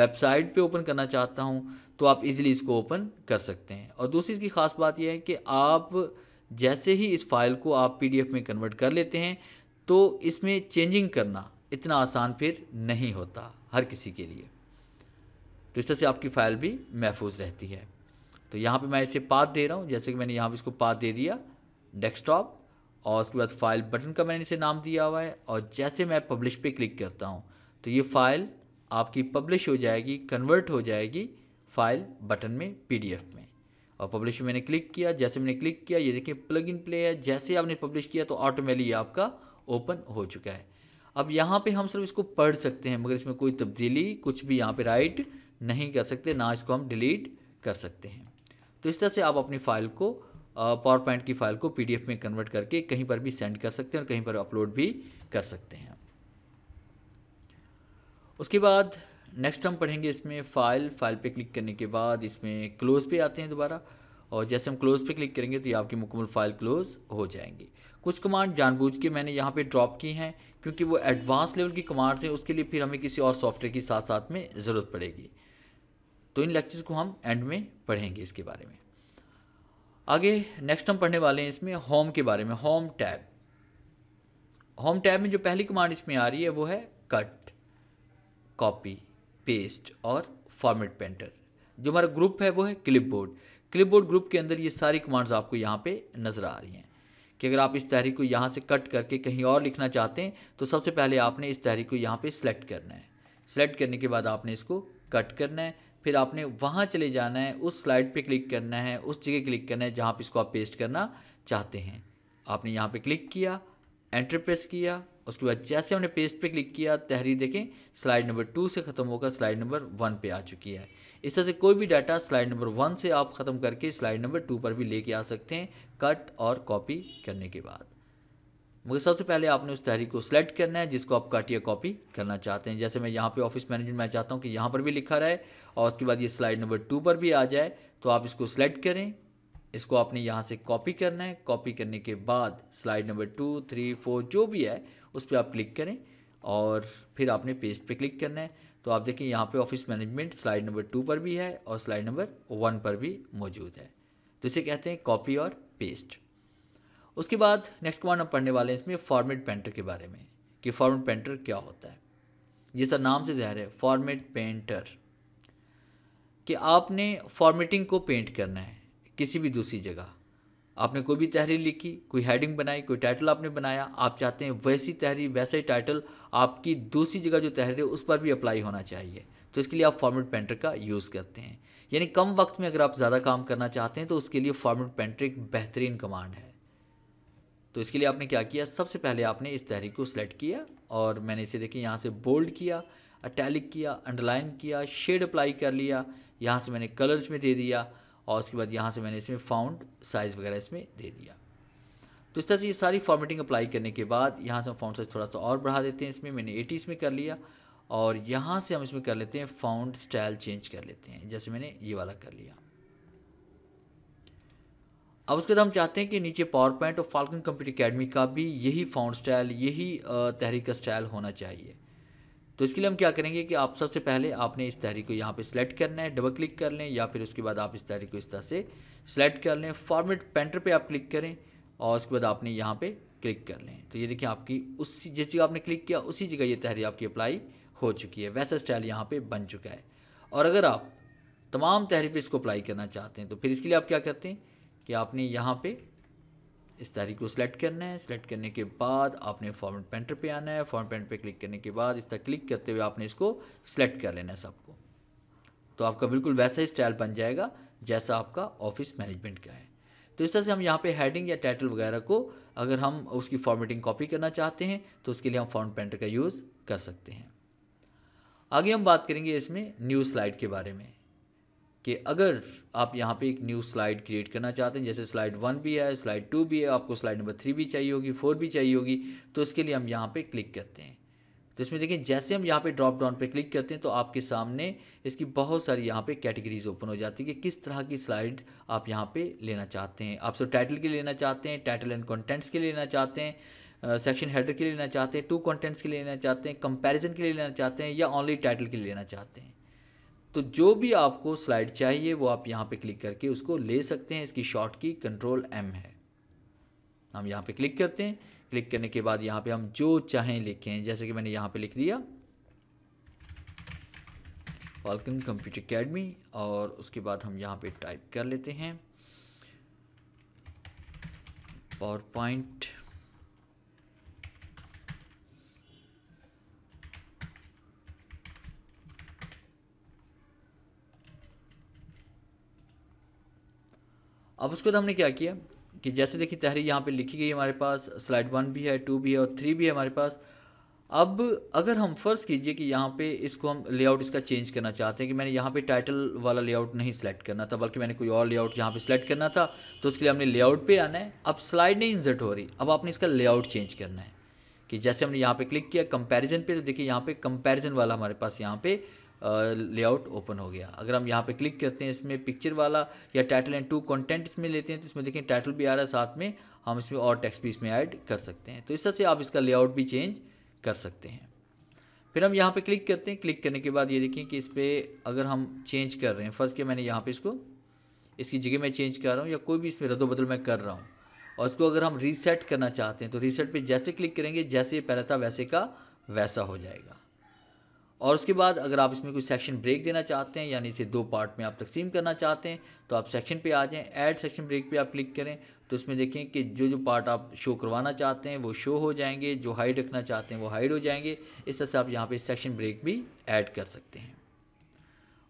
वेबसाइट पे ओपन करना चाहता हूँ तो आप इजीली इसको ओपन कर सकते हैं और दूसरी इसकी ख़ास बात यह है कि आप जैसे ही इस फाइल को आप पी में कन्वर्ट कर लेते हैं तो इसमें चेंजिंग करना इतना आसान फिर नहीं होता हर किसी के लिए तो इस तरह से आपकी फ़ाइल भी महफूज रहती है तो यहाँ पे मैं इसे पाथ दे रहा हूँ जैसे कि मैंने यहाँ पे इसको पाथ दे दिया डेस्कटॉप और उसके बाद फाइल बटन का मैंने इसे नाम दिया हुआ है और जैसे मैं पब्लिश पे क्लिक करता हूँ तो ये फ़ाइल आपकी पब्लिश हो जाएगी कन्वर्ट हो जाएगी फाइल बटन में पी में और पब्लिश मैंने क्लिक किया जैसे मैंने क्लिक किया ये देखिए प्लग इन प्ले है जैसे आपने पब्लिश किया तो ऑटोमेटिक आपका ओपन हो चुका है अब यहाँ पे हम सिर्फ इसको पढ़ सकते हैं मगर इसमें कोई तब्दीली कुछ भी यहाँ पे राइट नहीं कर सकते ना इसको हम डिलीट कर सकते हैं तो इस तरह से आप अपनी फ़ाइल को पावर पॉइंट की फ़ाइल को पी में कन्वर्ट करके कहीं पर भी सेंड कर सकते हैं और कहीं पर अपलोड भी कर सकते हैं उसके बाद नेक्स्ट हम पढ़ेंगे इसमें फ़ाइल फाइल पे क्लिक करने के बाद इसमें क्लोज़ पे आते हैं दोबारा और जैसे हम क्लोज़ पे क्लिक करेंगे तो ये आपकी मुकम्मल फ़ाइल क्लोज़ हो जाएंगी कुछ कमांड जानबूझ के मैंने यहाँ पे ड्रॉप की हैं क्योंकि वो एडवांस लेवल की कमांड्स हैं उसके लिए फिर हमें किसी और सॉफ्टवेयर की साथ साथ में ज़रूरत पड़ेगी तो इन लेक्चर्स को हम एंड में पढ़ेंगे इसके बारे में आगे नेक्स्ट हम पढ़ने वाले हैं इसमें होम के बारे में होम टैब होम टैब में जो पहली कमांड इसमें आ रही है वो है कट कॉपी पेस्ट और फॉर्मेट पेंटर जो हमारा ग्रुप है वो है क्लिपबोर्ड क्लिपबोर्ड ग्रुप के अंदर ये सारी कमांड्स आपको यहाँ पे नज़र आ रही हैं कि अगर आप इस तहरीक को यहाँ से कट करके कहीं और लिखना चाहते हैं तो सबसे पहले आपने इस तहरीक को यहाँ पे सेलेक्ट करना है सेलेक्ट करने के बाद आपने इसको कट करना है फिर आपने वहाँ चले जाना है उस स्लाइड पे क्लिक करना है उस जगह क्लिक करना है जहाँ पर पे इसको आप पेस्ट करना चाहते हैं आपने यहाँ पे क्लिक किया एंटर प्रेस किया उसके बाद जैसे हमने पेस्ट पे क्लिक किया तहरी देखें स्लाइड नंबर टू से ख़त्म होकर स्लाइड नंबर वन पे आ चुकी है इस तरह से कोई भी डाटा स्लाइड नंबर वन से आप ख़त्म करके स्लाइड नंबर टू पर भी लेके आ सकते हैं कट और कॉपी करने के बाद मगर सबसे पहले आपने उस तहरी को सेलेक्ट करना है जिसको आप कट या कॉपी करना चाहते हैं जैसे मैं यहाँ पे ऑफिस मैनेजमेंट मैं चाहता हूँ कि यहाँ पर भी लिखा रहे और उसके बाद ये स्लाइड नंबर टू पर भी आ जाए तो आप इसको सेलेक्ट करें इसको आपने यहाँ से कॉपी करना है कॉपी करने के बाद slide number two three four जो भी है उस पर आप क्लिक करें और फिर आपने पेस्ट पे क्लिक करना है तो आप देखें यहाँ पे office management slide number two पर भी है और स्लाइड नंबर वन पर भी मौजूद है तो इसे कहते हैं कॉपी और पेस्ट उसके बाद नेक्स्ट कमांड हम पढ़ने वाले हैं इसमें फॉर्मेट पेंटर के बारे में कि फॉर्मेट पेंटर क्या होता है ये सर नाम से जहर है फॉर्मेट पेंटर कि आपने फॉर्मेटिंग को पेंट करना है किसी भी दूसरी जगह आपने कोई भी तहरीर लिखी कोई हेडिंग बनाई कोई टाइटल आपने बनाया आप चाहते हैं वैसी तहरीर वैसा ही टाइटल आपकी दूसरी जगह जो तहरीर है उस पर भी अप्लाई होना चाहिए तो इसके लिए आप फॉर्मेट पेंटर का यूज़ करते हैं यानी कम वक्त में अगर आप ज़्यादा काम करना चाहते हैं तो उसके लिए फॉर्मेट पेंटर एक बेहतरीन कमांड है तो इसके लिए आपने क्या किया सबसे पहले आपने इस तहरीर को सिलेक्ट किया और मैंने इसे देखिए यहाँ से बोल्ड किया अटैलिक किया अंडरलाइन किया शेड अप्लाई कर लिया यहाँ से मैंने कलर्स में दे दिया और उसके बाद यहाँ से मैंने इसमें फाउंड साइज़ वगैरह इसमें दे दिया तो इस तरह से ये सारी फॉर्मेटिंग अप्लाई करने के बाद यहाँ से हम फाउंड साइज़ थोड़ा सा और बढ़ा देते हैं इसमें मैंने एटीज़ में कर लिया और यहाँ से हम इसमें कर लेते हैं फाउंड स्टाइल चेंज कर लेते हैं जैसे मैंने ये वाला कर लिया अब उसके बाद हम चाहते हैं कि नीचे पावर पॉइंट और फाल्कन कंप्यूटर अकेडमी का भी यही फाउंड स्टाइल यही तहरीक का स्टाइल होना चाहिए तो इसके लिए हम क्या करेंगे कि आप सबसे पहले आपने इस तहरीक को यहाँ पे सिलेक्ट करना है डबल क्लिक कर लें या फिर उसके बाद आप इस तहरीक को इस तरह से सिलेक्ट कर लें फॉर्मेट पेंटर पे आप क्लिक करें और उसके बाद आपने यहाँ पे क्लिक कर लें तो ये देखिए आपकी उसी जिस जगह आपने क्लिक किया उसी जगह ये तहरीर आपकी अप्लाई हो चुकी है वैसा स्टाइल यहाँ पर बन चुका है और अगर आप तमाम तहरीर पर इसको अप्लाई करना चाहते हैं तो फिर इसके लिए आप क्या करते हैं कि आपने यहाँ पर इस तारीख को सिलेक्ट करना है सिलेक्ट करने के बाद आपने फॉर्मेट पेंटर पे आना है फॉर्मेट पेंटर पे क्लिक करने के बाद इस तरह क्लिक करते हुए आपने इसको सिलेक्ट कर लेना है सबको तो आपका बिल्कुल वैसा ही स्टाइल बन जाएगा जैसा आपका ऑफिस मैनेजमेंट का है तो इस तरह से हम यहाँ पे हेडिंग या टाइटल वगैरह को अगर हम उसकी फॉर्मेटिंग कॉपी करना चाहते हैं तो उसके लिए हम फॉर्म पेंटर का यूज़ कर सकते हैं आगे हम बात करेंगे इसमें न्यू स्लाइड के बारे में कि अगर आप यहाँ पे एक न्यू स्लाइड क्रिएट करना चाहते हैं जैसे स्लाइड वन भी है स्लाइड टू भी है आपको स्लाइड नंबर थ्री भी चाहिए होगी फोर भी चाहिए होगी तो इसके लिए हम यहाँ पे क्लिक करते हैं तो इसमें देखें जैसे हम यहाँ पे ड्रॉप डाउन पे क्लिक करते हैं तो आपके सामने इसकी बहुत सारी यहाँ पे कैटेगरीज ओपन हो जाती है कि किस तरह की स्लाइड आप यहाँ पे लेना चाहते हैं आप सो टाइटल के लेना चाहते हैं टाइटल एंड कंटेंट्स के लेना चाहते हैं सेक्शन हेडर के लिए लेना चाहते हैं टू कंटेंट्स के लिए लेना चाहते हैं कंपेरिज़न के लिए लेना चाहते हैं या ऑनली टाइटल के लिए लेना चाहते हैं तो जो भी आपको स्लाइड चाहिए वो आप यहाँ पे क्लिक करके उसको ले सकते हैं इसकी शॉर्ट की कंट्रोल एम है हम यहाँ पे क्लिक करते हैं क्लिक करने के बाद यहाँ पे हम जो चाहें लिखें जैसे कि मैंने यहाँ पे लिख दिया वालकन कंप्यूटर अकेडमी और उसके बाद हम यहाँ पे टाइप कर लेते हैं पावर पॉइंट अब उसके बाद हमने क्या किया कि जैसे देखिए तहरीर यहाँ पे लिखी गई हमारे पास स्लाइड वन भी है टू भी है और थ्री भी है हमारे पास अब अगर हम फ़र्ज़ कीजिए कि यहाँ पे इसको हम लेआउट इसका चेंज करना चाहते हैं कि मैंने यहाँ पे टाइटल वाला लेआउट नहीं सिलेक्ट करना था बल्कि मैंने कोई और लेआउट यहाँ पे सिलेक्ट करना था तो उसके लिए हमने लेआउट पे आना है अब स्लाइड नहीं इंजर्ट हो रही अब आपने इसका लेआउट चेंज करना है कि जैसे हमने यहाँ पे क्लिक किया कंपेरिजन पे तो देखिए यहाँ पे कंपेरिजन वाला हमारे पास यहाँ पे लेआउट ओपन हो गया अगर हम यहाँ पे क्लिक करते हैं इसमें पिक्चर वाला या टाइटल एंड टू कंटेंट इसमें लेते हैं तो इसमें देखें टाइटल भी आ रहा है साथ में हम इसमें और टेक्स्ट भी इसमें ऐड कर सकते हैं तो इस तरह से आप इसका लेआउट भी चेंज कर सकते हैं फिर हम यहाँ पर क्लिक करते हैं क्लिक करने के बाद ये देखें कि इस पर अगर हम चेंज कर रहे हैं फर्स्ट के मैंने यहाँ पर इसको इसकी जगह मैं चेंज कर रहा हूँ या कोई भी इसमें रद्दोबदल मैं कर रहा हूँ और इसको अगर हम रीसेट करना चाहते हैं तो रीसेट पे जैसे क्लिक करेंगे जैसे पहले था वैसे का वैसा हो जाएगा और उसके बाद अगर आप इसमें कोई सेक्शन ब्रेक देना चाहते हैं यानी इसे दो पार्ट में आप तकसीम करना चाहते हैं तो आप सेक्शन पे आ जाएं ऐड सेक्शन ब्रेक पे आप क्लिक करें तो इसमें देखें कि जो जो पार्ट आप शो करवाना चाहते हैं वो शो हो जाएंगे जो हाइड रखना चाहते हैं वो हाइड हो जाएंगे इस तरह से आप यहाँ पर सेक्शन ब्रेक भी ऐड कर सकते हैं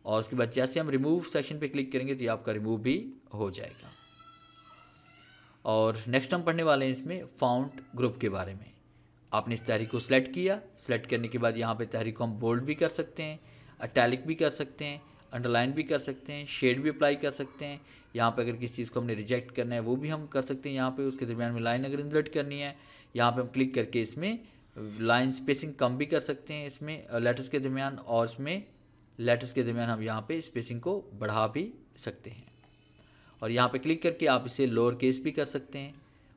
और उसके बाद जैसे हम रिमूव सेक्शन पर क्लिक करेंगे तो ये आपका रिमूव भी हो जाएगा और नेक्स्ट हम पढ़ने वाले हैं इसमें फाउंट ग्रुप के बारे में आपने इस तहरीक को सेलेक्ट किया सेलेक्ट करने के बाद यहाँ पे तहरीक को हम बोल्ड भी कर सकते हैं अटैलिक भी कर सकते हैं अंडरलाइन भी कर सकते हैं शेड भी अप्लाई कर सकते हैं यहाँ पे अगर किसी चीज़ को हमने रिजेक्ट करना है वो भी हम कर सकते हैं यहाँ पे उसके दरमियान में लाइन अगर इंसर्ट करनी है यहाँ पे हम क्लिक करके इसमें लाइन स्पेसिंग कम भी कर सकते हैं इसमें लेटर्स के दरमियान और इसमें लेटर्स के दरमियान हम यहाँ पर स्पेसिंग को बढ़ा भी सकते हैं और यहाँ पर क्लिक करके आप इसे लोअर केस भी कर सकते हैं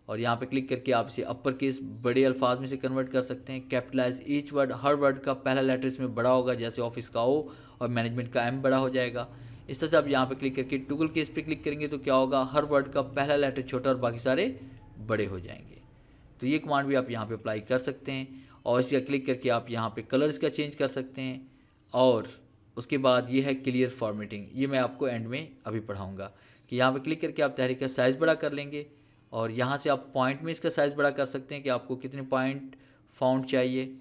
और यहाँ पे क्लिक करके आप इसे अपर केस बड़े अल्फाज में से कन्वर्ट कर सकते हैं कैपिटलाइज ईच वर्ड हर वर्ड का पहला लेटर इसमें बड़ा होगा जैसे ऑफिस का ओ और मैनेजमेंट का एम बड़ा हो जाएगा इस तरह से आप यहाँ पे क्लिक करके टूगल केस पे क्लिक करेंगे तो क्या होगा हर वर्ड का पहला लेटर छोटा और बाकी सारे बड़े हो जाएंगे तो ये कमांड भी आप यहाँ पर अप्लाई कर सकते हैं और इसका क्लिक करके आप यहाँ पर कलर्स का चेंज कर सकते हैं और उसके बाद ये है क्लियर फॉर्मेटिंग ये मैं आपको एंड में अभी पढ़ाऊँगा कि यहाँ पर क्लिक करके आप तहरीक का साइज़ बड़ा कर लेंगे और यहाँ से आप पॉइंट में इसका साइज़ बड़ा कर सकते हैं कि आपको कितने पॉइंट फाउंड चाहिए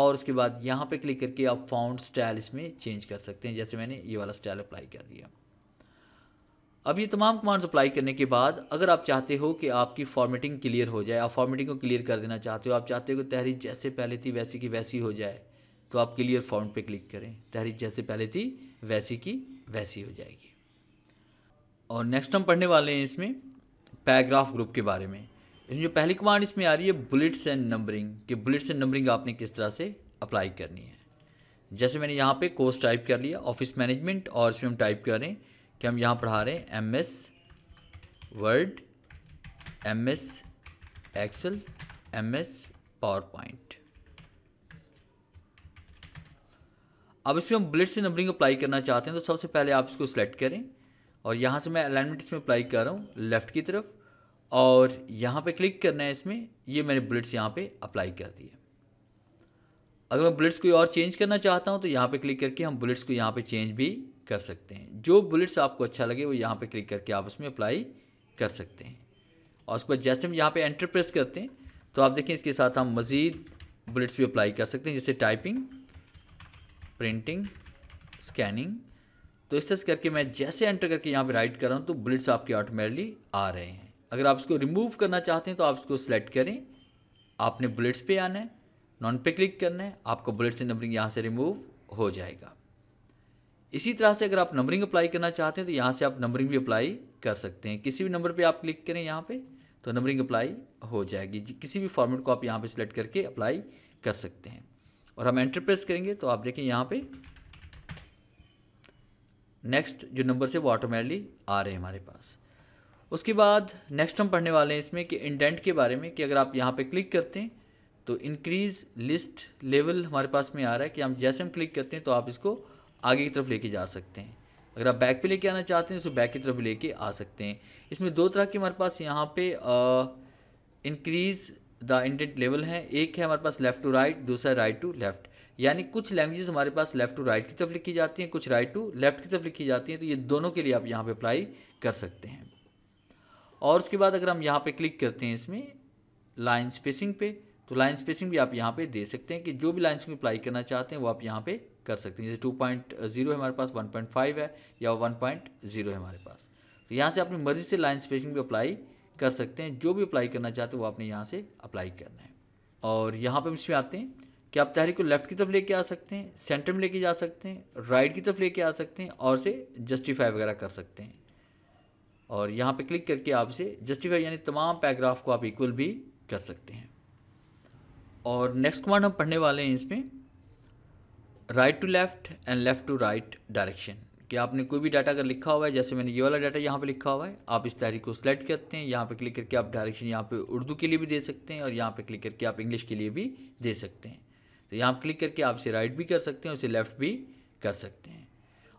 और उसके बाद यहाँ पे क्लिक करके आप फाउंड स्टाइल इसमें चेंज कर सकते हैं जैसे मैंने ये वाला स्टाइल अप्लाई कर दिया अब ये तमाम कमांड्स अप्लाई करने के बाद अगर आप चाहते हो कि आपकी फॉर्मेटिंग क्लियर हो जाए आप फॉर्मेटिंग को क्लियर कर देना चाहते हो आप चाहते हो कि तहरीर जैसे पहले थी वैसी की वैसी हो जाए तो आप क्लियर फॉर्मेट पे क्लिक करें तहरीर जैसे पहले थी वैसी की वैसी हो जाएगी और नेक्स्ट हम पढ़ने वाले हैं इसमें पैराग्राफ ग्रुप के बारे में इसमें जो पहली कमांड इसमें आ रही है बुलेट्स एंड नंबरिंग कि बुलेट्स एंड नंबरिंग आपने किस तरह से अप्लाई करनी है जैसे मैंने यहाँ पे कोर्स टाइप कर लिया ऑफिस मैनेजमेंट और इसमें हम टाइप कर रहे हैं कि हम यहाँ पढ़ा रहे हैं M S Word M S Excel M S PowerPoint अब इसमें हम बुलेट्स एंड नंबरिंग अप्लाई करना चाहते हैं तो सबसे पहले आप इसको सेलेक्ट करें और यहाँ से मैं अलाइनमेंट इसमें अप्लाई कर रहा हूँ लेफ़्ट की तरफ और यहाँ पे क्लिक करना है इसमें ये मैंने बुलेट्स यहाँ पे अप्लाई कर दिए अगर मैं बुलेट्स कोई और चेंज करना चाहता हूँ तो यहाँ पे क्लिक करके हम बुलेट्स को यहाँ पे चेंज भी कर सकते हैं जो बुलेट्स आपको अच्छा लगे वो यहाँ पे क्लिक करके आप उसमें अप्लाई कर सकते हैं और उसके बाद जैसे हम यहाँ पर एंटर प्रेस करते हैं तो आप देखें इसके साथ हम मज़ीद बुलेट्स भी अप्लाई कर सकते हैं जैसे टाइपिंग प्रिंटिंग स्कैनिंग तो इस तरह करके मैं जैसे एंटर करके यहाँ पर राइट कर रहा हूँ तो बुलेट्स आपके ऑटोमेटिकली आ रहे हैं अगर आप इसको रिमूव करना चाहते हैं तो आप इसको सेलेक्ट करें आपने बुलेट्स पे आना है नॉन पे क्लिक करना है आपका बुलेट्स से नंबरिंग यहाँ से रिमूव हो जाएगा इसी तरह से अगर आप नंबरिंग अप्लाई करना चाहते हैं तो यहाँ से आप नंबरिंग भी अप्लाई कर सकते हैं किसी भी नंबर पर आप क्लिक करें यहाँ पर तो नंबरिंग अप्लाई हो जाएगी किसी भी फॉर्मेट को आप यहाँ पर सिलेक्ट करके अप्लाई कर सकते हैं और हम एंटर प्रेस करेंगे तो आप देखें यहाँ पर नेक्स्ट जो नंबर से वो ऑटोमेटिकली आ रहे हैं हमारे पास उसके बाद नेक्स्ट हम पढ़ने वाले हैं इसमें कि इंडेंट के बारे में कि अगर आप यहाँ पे क्लिक करते हैं तो इंक्रीज लिस्ट लेवल हमारे पास में आ रहा है कि हम जैसे हम क्लिक करते हैं तो आप इसको आगे की तरफ लेके जा सकते हैं अगर आप बैक पे लेके आना चाहते हैं तो बैक की तरफ लेके आ सकते हैं इसमें दो तरह के हमारे पास यहाँ पे इंक्रीज द इंडेंट लेवल हैं एक है हमारे पास लेफ़्ट टू राइट दूसरा राइट टू लेफ़्ट यानी कुछ लैंग्वेजेस हमारे पास लेफ़्ट टू राइट की तरफ लिखी जाती हैं कुछ राइट टू लेफ़्ट की तरफ लिखी जाती हैं तो ये दोनों के लिए आप यहाँ पे अप्लाई कर सकते हैं और उसके बाद अगर हम यहाँ पे क्लिक करते हैं इसमें लाइन स्पेसिंग पे तो लाइन स्पेसिंग भी आप यहाँ पे दे सकते हैं कि जो भी लाइन स्पेसिंग अप्लाई करना चाहते हैं वो आप यहाँ पे कर सकते हैं जैसे टू पॉइंट जीरो है हमारे पास वन पॉइंट फाइव है या वन पॉइंट जीरो है हमारे पास तो यहाँ से अपनी मर्ज़ी से लाइन स्पेसिंग भी अप्लाई कर सकते हैं जो भी अप्लाई करना चाहते हैं वो आपने यहाँ से अप्लाई करना है और यहाँ पर हम इसमें आते हैं कि आप तहरीक को लेफ़्ट की तरफ लेके आ सकते हैं सेंटर में लेके जा सकते हैं राइट की तरफ लेके आ सकते हैं और से जस्टिफाई वगैरह कर सकते हैं और यहाँ पे क्लिक करके आप इसे जस्टिफाई यानी तमाम पैराग्राफ को आप इक्वल भी कर सकते हैं और नेक्स्ट कमांड हम पढ़ने वाले हैं इसमें right to left and left to right direction कि आपने कोई भी डाटा अगर लिखा हुआ है जैसे मैंने ये वाला डाटा यहाँ पे लिखा हुआ है आप इस तहरीक को सिलेक्ट करते हैं यहाँ पे क्लिक करके आप डायरेक्शन यहाँ पे उर्दू के लिए भी दे सकते हैं और यहाँ पे क्लिक करके आप इंग्लिश के लिए भी दे सकते हैं तो यहाँ क्लिक करके आप इसे राइट भी कर सकते हैं उसे लेफ़्ट भी कर सकते हैं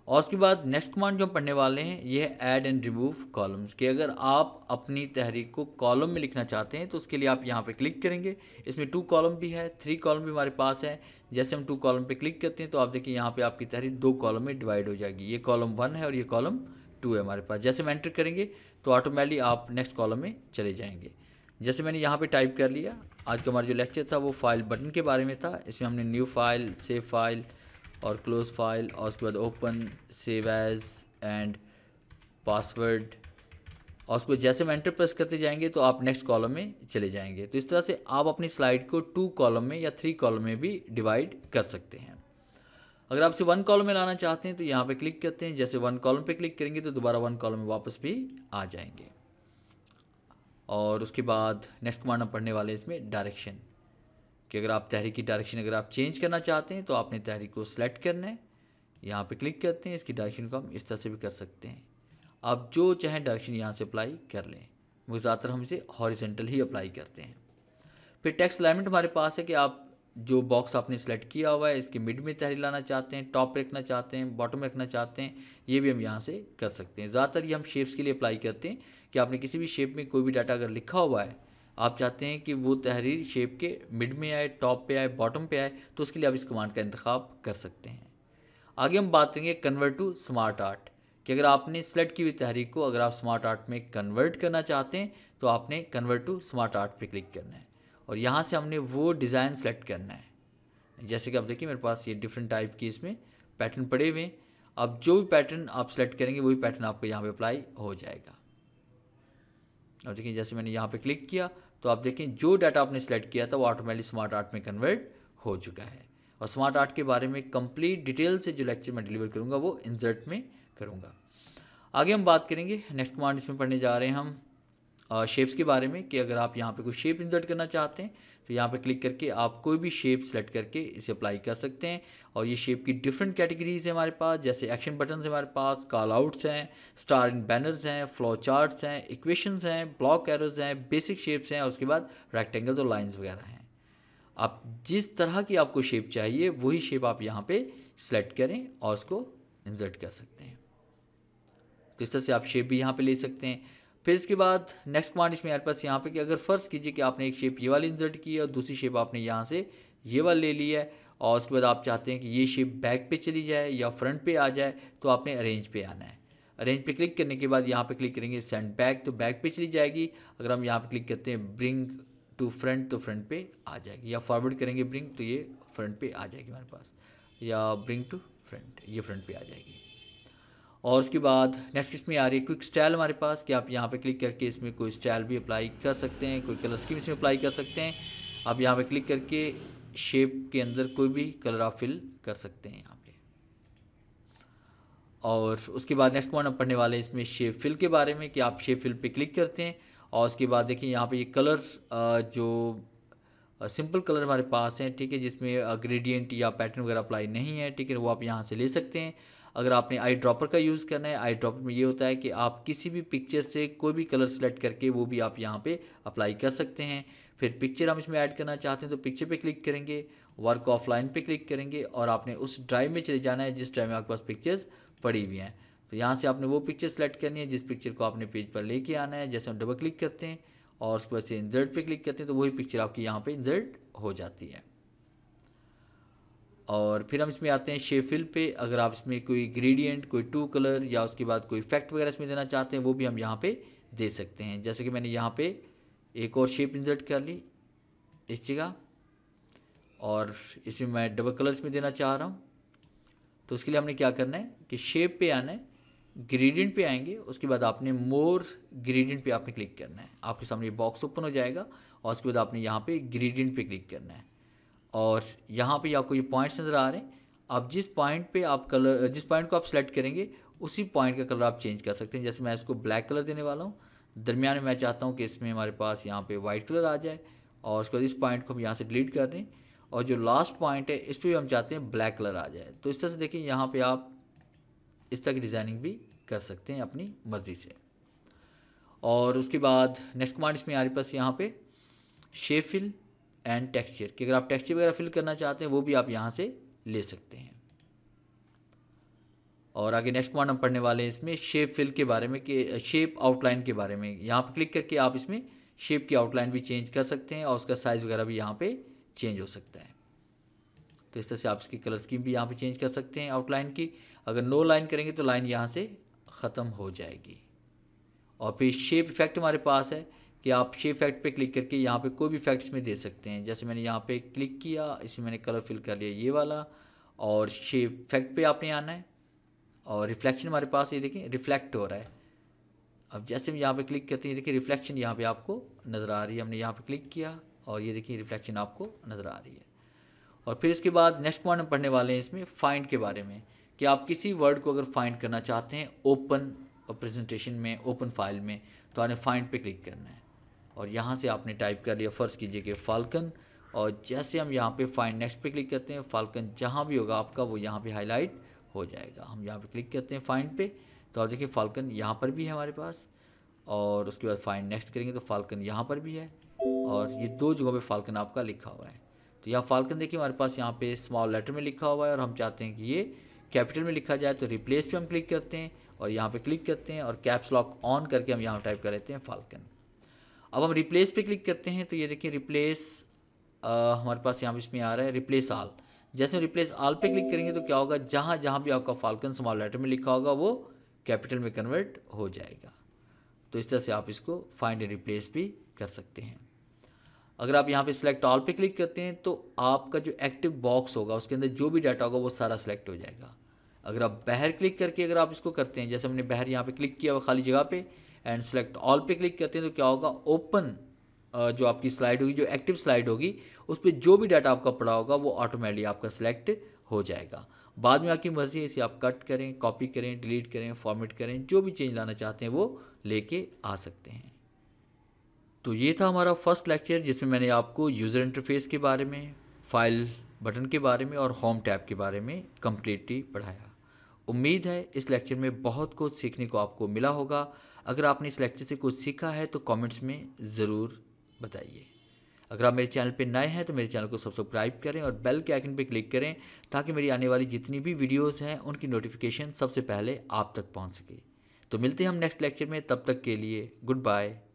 और उसके बाद नेक्स्ट कमांड जो हम पढ़ने वाले हैं ये है ऐड एंड रिमूव कॉलम्स कि अगर आप अपनी तहरीर को कॉलम में लिखना चाहते हैं तो उसके लिए आप यहाँ पे क्लिक करेंगे इसमें टू कॉलम भी है थ्री कॉलम भी हमारे पास है जैसे हम टू कॉलम पे क्लिक करते हैं तो आप देखिए यहाँ पे आपकी तहरीर दो कॉलम में डिवाइड हो जाएगी ये कॉलम वन है और ये कॉलम टू है हमारे पास जैसे हम एंटर करेंगे तो ऑटोमेटिकली आप नेक्स्ट कॉलम में चले जाएँगे जैसे मैंने यहाँ पे टाइप कर लिया आज का हमारा जो लेक्चर था वो फाइल बटन के बारे में था इसमें हमने न्यू फाइल सेव फाइल और क्लोज फाइल और उसके बाद open save as and password और उसको जैसे हम एंटर प्रेस करते जाएंगे तो आप नेक्स्ट कॉलम में चले जाएंगे तो इस तरह से आप अपनी स्लाइड को टू कॉलम में या थ्री कॉलम में भी डिवाइड कर सकते हैं अगर आपसे वन कॉलम में लाना चाहते हैं तो यहाँ पे क्लिक करते हैं जैसे वन कॉलम पे क्लिक करेंगे तो दोबारा वन कॉलम में वापस भी आ जाएंगे और उसके बाद नेक्स्ट कमांड हम पढ़ने वाले हैं इसमें डायरेक्शन कि अगर आप तहरीक की डायरेक्शन अगर आप चेंज करना चाहते हैं तो आपने तहरीक को सेलेक्ट करना है यहाँ पे क्लिक करते हैं इसकी डायरेक्शन को हम इस तरह से भी कर सकते हैं आप जो चाहें डायरेक्शन यहाँ से अप्लाई कर लें मगर ज़्यादातर हम इसे हॉरिजेंटल ही अप्लाई करते हैं फिर टेक्स्ट अलाइनमेंट हमारे पास है कि आप जो बॉक्स आपने सेलेक्ट किया हुआ है इसके मिड में तहरी लाना चाहते हैं टॉप रखना चाहते हैं बॉटम रखना चाहते हैं ये भी हम यहाँ से कर सकते हैं ज़्यादातर ये हम शेप्स के लिए अप्लाई करते हैं कि आपने किसी भी शेप में कोई भी डाटा अगर लिखा हुआ है आप चाहते हैं कि वो तहरीर शेप के मिड में आए टॉप पे आए बॉटम पे आए तो उसके लिए आप इस कमांड का इंतखब कर सकते हैं आगे हम बात करेंगे कन्वर्ट टू स्मार्ट आर्ट कि अगर आपने सेलेक्ट की हुई तहरीर को अगर आप स्मार्ट आर्ट में कन्वर्ट करना चाहते हैं तो आपने कन्वर्ट टू स्मार्ट आर्ट पर क्लिक करना है और यहाँ से हमने वो डिज़ाइन सेलेक्ट करना है जैसे कि आप देखिए मेरे पास ये डिफरेंट टाइप की इसमें पैटर्न पड़े हुए हैं अब जो भी पैटर्न आप सेलेक्ट करेंगे वही पैटर्न आपको यहाँ पे अप्लाई हो जाएगा और देखिए जैसे मैंने यहाँ पे क्लिक किया तो आप देखें जो डाटा आपने सेलेक्ट किया था वो ऑटोमेटिक स्मार्ट आर्ट में कन्वर्ट हो चुका है और स्मार्ट आर्ट के बारे में कंप्लीट डिटेल से जो लेक्चर मैं डिलीवर करूँगा वो इंसर्ट में करूँगा आगे हम बात करेंगे नेक्स्ट कमांड इसमें पढ़ने जा रहे हैं हम शेप्स के बारे में कि अगर आप यहाँ पर कोई शेप इंसर्ट करना चाहते हैं तो यहाँ पे क्लिक करके आप कोई भी शेप सेलेक्ट करके इसे अप्लाई कर सकते हैं और ये शेप की डिफरेंट कैटेगरीज है हमारे पास जैसे एक्शन बटन हमारे पास कॉल आउट्स हैं स्टार इन बैनर्स हैं फ्लो चार्ट्स हैं इक्वेशंस हैं ब्लॉक एरोज हैं बेसिक शेप्स हैं और उसके बाद रेक्टेंगल्स और लाइन्स वगैरह हैं आप जिस तरह की आपको शेप चाहिए वही शेप आप यहाँ पर सेलेक्ट करें और उसको इंजर्ट कर सकते हैं तो इस तरह से आप शेप भी यहाँ पर ले सकते हैं फिर इसके बाद नेक्स्ट कमांड इसमें हमारे पास यहाँ पे कि अगर फर्स्ट कीजिए कि आपने एक शेप ये वाली इंसर्ट की है और दूसरी शेप आपने यहाँ से ये वाली ले ली है और उसके बाद आप चाहते हैं कि ये शेप बैक पे चली जाए या फ्रंट पे आ जाए तो आपने अरेंज पे आना है अरेंज पे क्लिक करने के बाद यहाँ पे क्लिक करेंगे सेंड बैक तो बैक पे चली जाएगी अगर हम यहाँ पे क्लिक करते हैं ब्रिंग टू फ्रंट तो फ्रंट पे आ जाएगी या फॉरवर्ड करेंगे ब्रिंग तो ये फ्रंट पे आ जाएगी हमारे पास या ब्रिंग टू फ्रंट ये फ्रंट पे आ जाएगी और उसके बाद नेक्स्ट इसमें आ रही है क्विक स्टाइल हमारे पास कि आप यहाँ पे क्लिक करके इसमें कोई स्टाइल भी अप्लाई कर सकते हैं कोई कलर स्कीम इसमें अप्लाई कर सकते हैं आप यहाँ पे क्लिक करके शेप के अंदर कोई भी कलर आप फिल कर सकते हैं यहाँ पे और उसके बाद नेक्स्ट पॉइंट हम पढ़ने वाले हैं इसमें शेप फिल के बारे में कि आप शेप फिल पर क्लिक करते हैं और उसके बाद देखिए यहाँ पर ये कलर जो सिंपल कलर हमारे पास हैं ठीक है जिसमें ग्रेडियंट या पैटर्न वगैरह अप्लाई नहीं है ठीक है वो आप यहाँ से ले सकते हैं अगर आपने आई ड्रॉपर का यूज़ करना है आई ड्रॉपर में ये होता है कि आप किसी भी पिक्चर से कोई भी कलर सेलेक्ट करके वो भी आप यहाँ पे अप्लाई कर सकते हैं फिर पिक्चर हम इसमें ऐड करना चाहते हैं तो पिक्चर पे क्लिक करेंगे वर्क ऑफलाइन पे क्लिक करेंगे और आपने उस ड्राइव में चले जाना है जिस ड्राइव में आपके पास पिक्चर्स पड़ी हुई हैं तो यहाँ से आपने वो पिक्चर सेलेक्ट करनी है जिस पिक्चर को आपने पेज पर लेके आना है जैसे हम डबल क्लिक करते हैं और उसके बाद से इंजर्ट पर क्लिक करते हैं तो वही पिक्चर आपकी यहाँ पर इंजर्ट हो जाती है और फिर हम इसमें आते हैं शेफिल पे अगर आप इसमें कोई ग्रेडियंट कोई टू कलर या उसके बाद कोई इफेक्ट वगैरह इसमें देना चाहते हैं वो भी हम यहाँ पे दे सकते हैं जैसे कि मैंने यहाँ पे एक और शेप इंसर्ट कर ली इस जगह और इसमें मैं डबल कलर्स में देना चाह रहा हूँ तो उसके लिए हमने क्या करना है कि शेप पे आना है ग्रेडियंट पे आएंगे उसके बाद आपने मोर ग्रेडियंट पे आपने क्लिक करना है आपके सामने बॉक्स ओपन हो जाएगा और उसके बाद आपने यहाँ पे ग्रेडियंट पे क्लिक करना है और यहाँ पे आपको ये पॉइंट्स नज़र आ रहे हैं आप जिस पॉइंट पे आप कलर जिस पॉइंट को आप सेलेक्ट करेंगे उसी पॉइंट का कलर आप चेंज कर सकते हैं जैसे मैं इसको ब्लैक कलर देने वाला हूँ दरमियान में मैं चाहता हूँ कि इसमें हमारे पास यहाँ पे वाइट कलर आ जाए और उसके बाद इस पॉइंट को हम यहाँ से डिलीट कर दें और जो लास्ट पॉइंट है इस पर भी हम चाहते हैं ब्लैक कलर आ जाए तो इस तरह से देखिए यहाँ पर आप इस तरह की डिज़ाइनिंग भी कर सकते हैं अपनी मर्ज़ी से और उसके बाद नेक्स्ट कमांड इसमें हमारे पास यहाँ पे शेफिल एंड टेक्सचर कि अगर आप टेक्सचर वगैरह फिल करना चाहते हैं वो भी आप यहाँ से ले सकते हैं और आगे नेक्स्ट कमांड हम पढ़ने वाले हैं इसमें शेप फिल के बारे में के शेप आउटलाइन के बारे में यहाँ पर क्लिक करके आप इसमें शेप की आउटलाइन भी चेंज कर सकते हैं और उसका साइज़ वगैरह भी यहाँ पे चेंज हो सकता है तो इस तरह से आप इसकी कलर स्कीम भी यहाँ पे चेंज कर सकते हैं आउटलाइन की अगर नो लाइन करेंगे तो लाइन यहाँ से ख़त्म हो जाएगी और फिर शेप इफेक्ट हमारे पास है कि आप शेप फैक्ट पे क्लिक करके यहाँ पे कोई भी फैक्ट्स में दे सकते हैं जैसे मैंने यहाँ पे क्लिक किया इसमें मैंने कलर फिल कर लिया ये वाला और शेप फैक्ट पे आपने आना है और रिफ्लेक्शन हमारे पास ये देखें रिफ्लेक्ट हो रहा है अब जैसे हम यहाँ पे क्लिक करते हैं देखिए रिफ्लेक्शन यहाँ पर आपको नज़र आ रही है हमने यहाँ पर क्लिक किया और ये देखिए रिफ्लेक्शन आपको नज़र आ रही है और फिर इसके बाद नेक्स्ट पॉइंट हम पढ़ने वाले हैं इसमें फाइंड के बारे में कि आप किसी वर्ड को अगर फाइंड करना चाहते हैं ओपन प्रेजेंटेशन में ओपन फाइल में तो आपने फाइंड पर क्लिक करना है और यहाँ से आपने टाइप कर लिया फ़र्ज़ कीजिए कि फाल्कन और जैसे हम यहाँ पे फाइन नेक्स्ट पे क्लिक करते हैं फाल्कन जहाँ भी होगा आपका वो यहाँ पे हाईलाइट हो जाएगा हम यहाँ पे क्लिक करते हैं फाइंड पे तो आप देखिए फाल्कन यहाँ पर भी है हमारे पास और उसके बाद फाइंड नेक्स्ट करेंगे तो फाल्कन यहाँ पर भी है और ये दो जगहों पर फाल्कन आपका लिखा हुआ है तो यहाँ फाल्कन देखिए हमारे पास यहाँ पर स्मॉल लेटर में लिखा हुआ है और हम चाहते हैं कि ये कैपिटल में लिखा जाए तो रिप्लेस पर हम क्लिक करते हैं और यहाँ पर क्लिक करते हैं और कैप्स लॉक ऑन करके हम यहाँ टाइप कर लेते हैं फाल्कन अब हम रिप्लेस पे क्लिक करते हैं तो ये देखिए रिप्लेस हमारे पास यहाँ इसमें आ रहा है रिप्लेस आल जैसे रिप्लेस आल पे क्लिक करेंगे तो क्या होगा जहाँ जहाँ भी आपका फाल्कन स्मॉल लेटर में लिखा होगा वो कैपिटल में कन्वर्ट हो जाएगा तो इस तरह से आप इसको फाइंड एंड रिप्लेस भी कर सकते हैं अगर आप यहाँ पे सिलेक्ट ऑल पे क्लिक करते हैं तो आपका जो एक्टिव बॉक्स होगा उसके अंदर जो भी डाटा होगा वो सारा सिलेक्ट हो जाएगा अगर आप बाहर क्लिक करके अगर आप इसको करते हैं जैसे हमने बाहर यहाँ पे क्लिक किया हुआ खाली जगह पे एंड सेलेक्ट ऑल पे क्लिक करते हैं तो क्या होगा ओपन जो आपकी स्लाइड होगी जो एक्टिव स्लाइड होगी उस पर जो भी डाटा आपका पड़ा होगा वो ऑटोमेटिकली आपका सेलेक्ट हो जाएगा बाद में आपकी मर्ज़ी है इसे आप कट करें कॉपी करें डिलीट करें फॉर्मेट करें जो भी चेंज लाना चाहते हैं वो लेके आ सकते हैं तो ये था हमारा फर्स्ट लेक्चर जिसमें मैंने आपको यूज़र इंटरफेस के बारे में फाइल बटन के बारे में और होम टैब के बारे में कम्प्लीटली पढ़ाया उम्मीद है इस लेक्चर में बहुत कुछ सीखने को आपको मिला होगा अगर आपने इस लेक्चर से कुछ सीखा है तो कमेंट्स में ज़रूर बताइए अगर आप मेरे चैनल पर नए हैं तो मेरे चैनल को सब्सक्राइब करें और बेल के आइकन पर क्लिक करें ताकि मेरी आने वाली जितनी भी वीडियोस हैं उनकी नोटिफिकेशन सबसे पहले आप तक पहुंच सके तो मिलते हैं हम नेक्स्ट लेक्चर में तब तक के लिए गुड बाय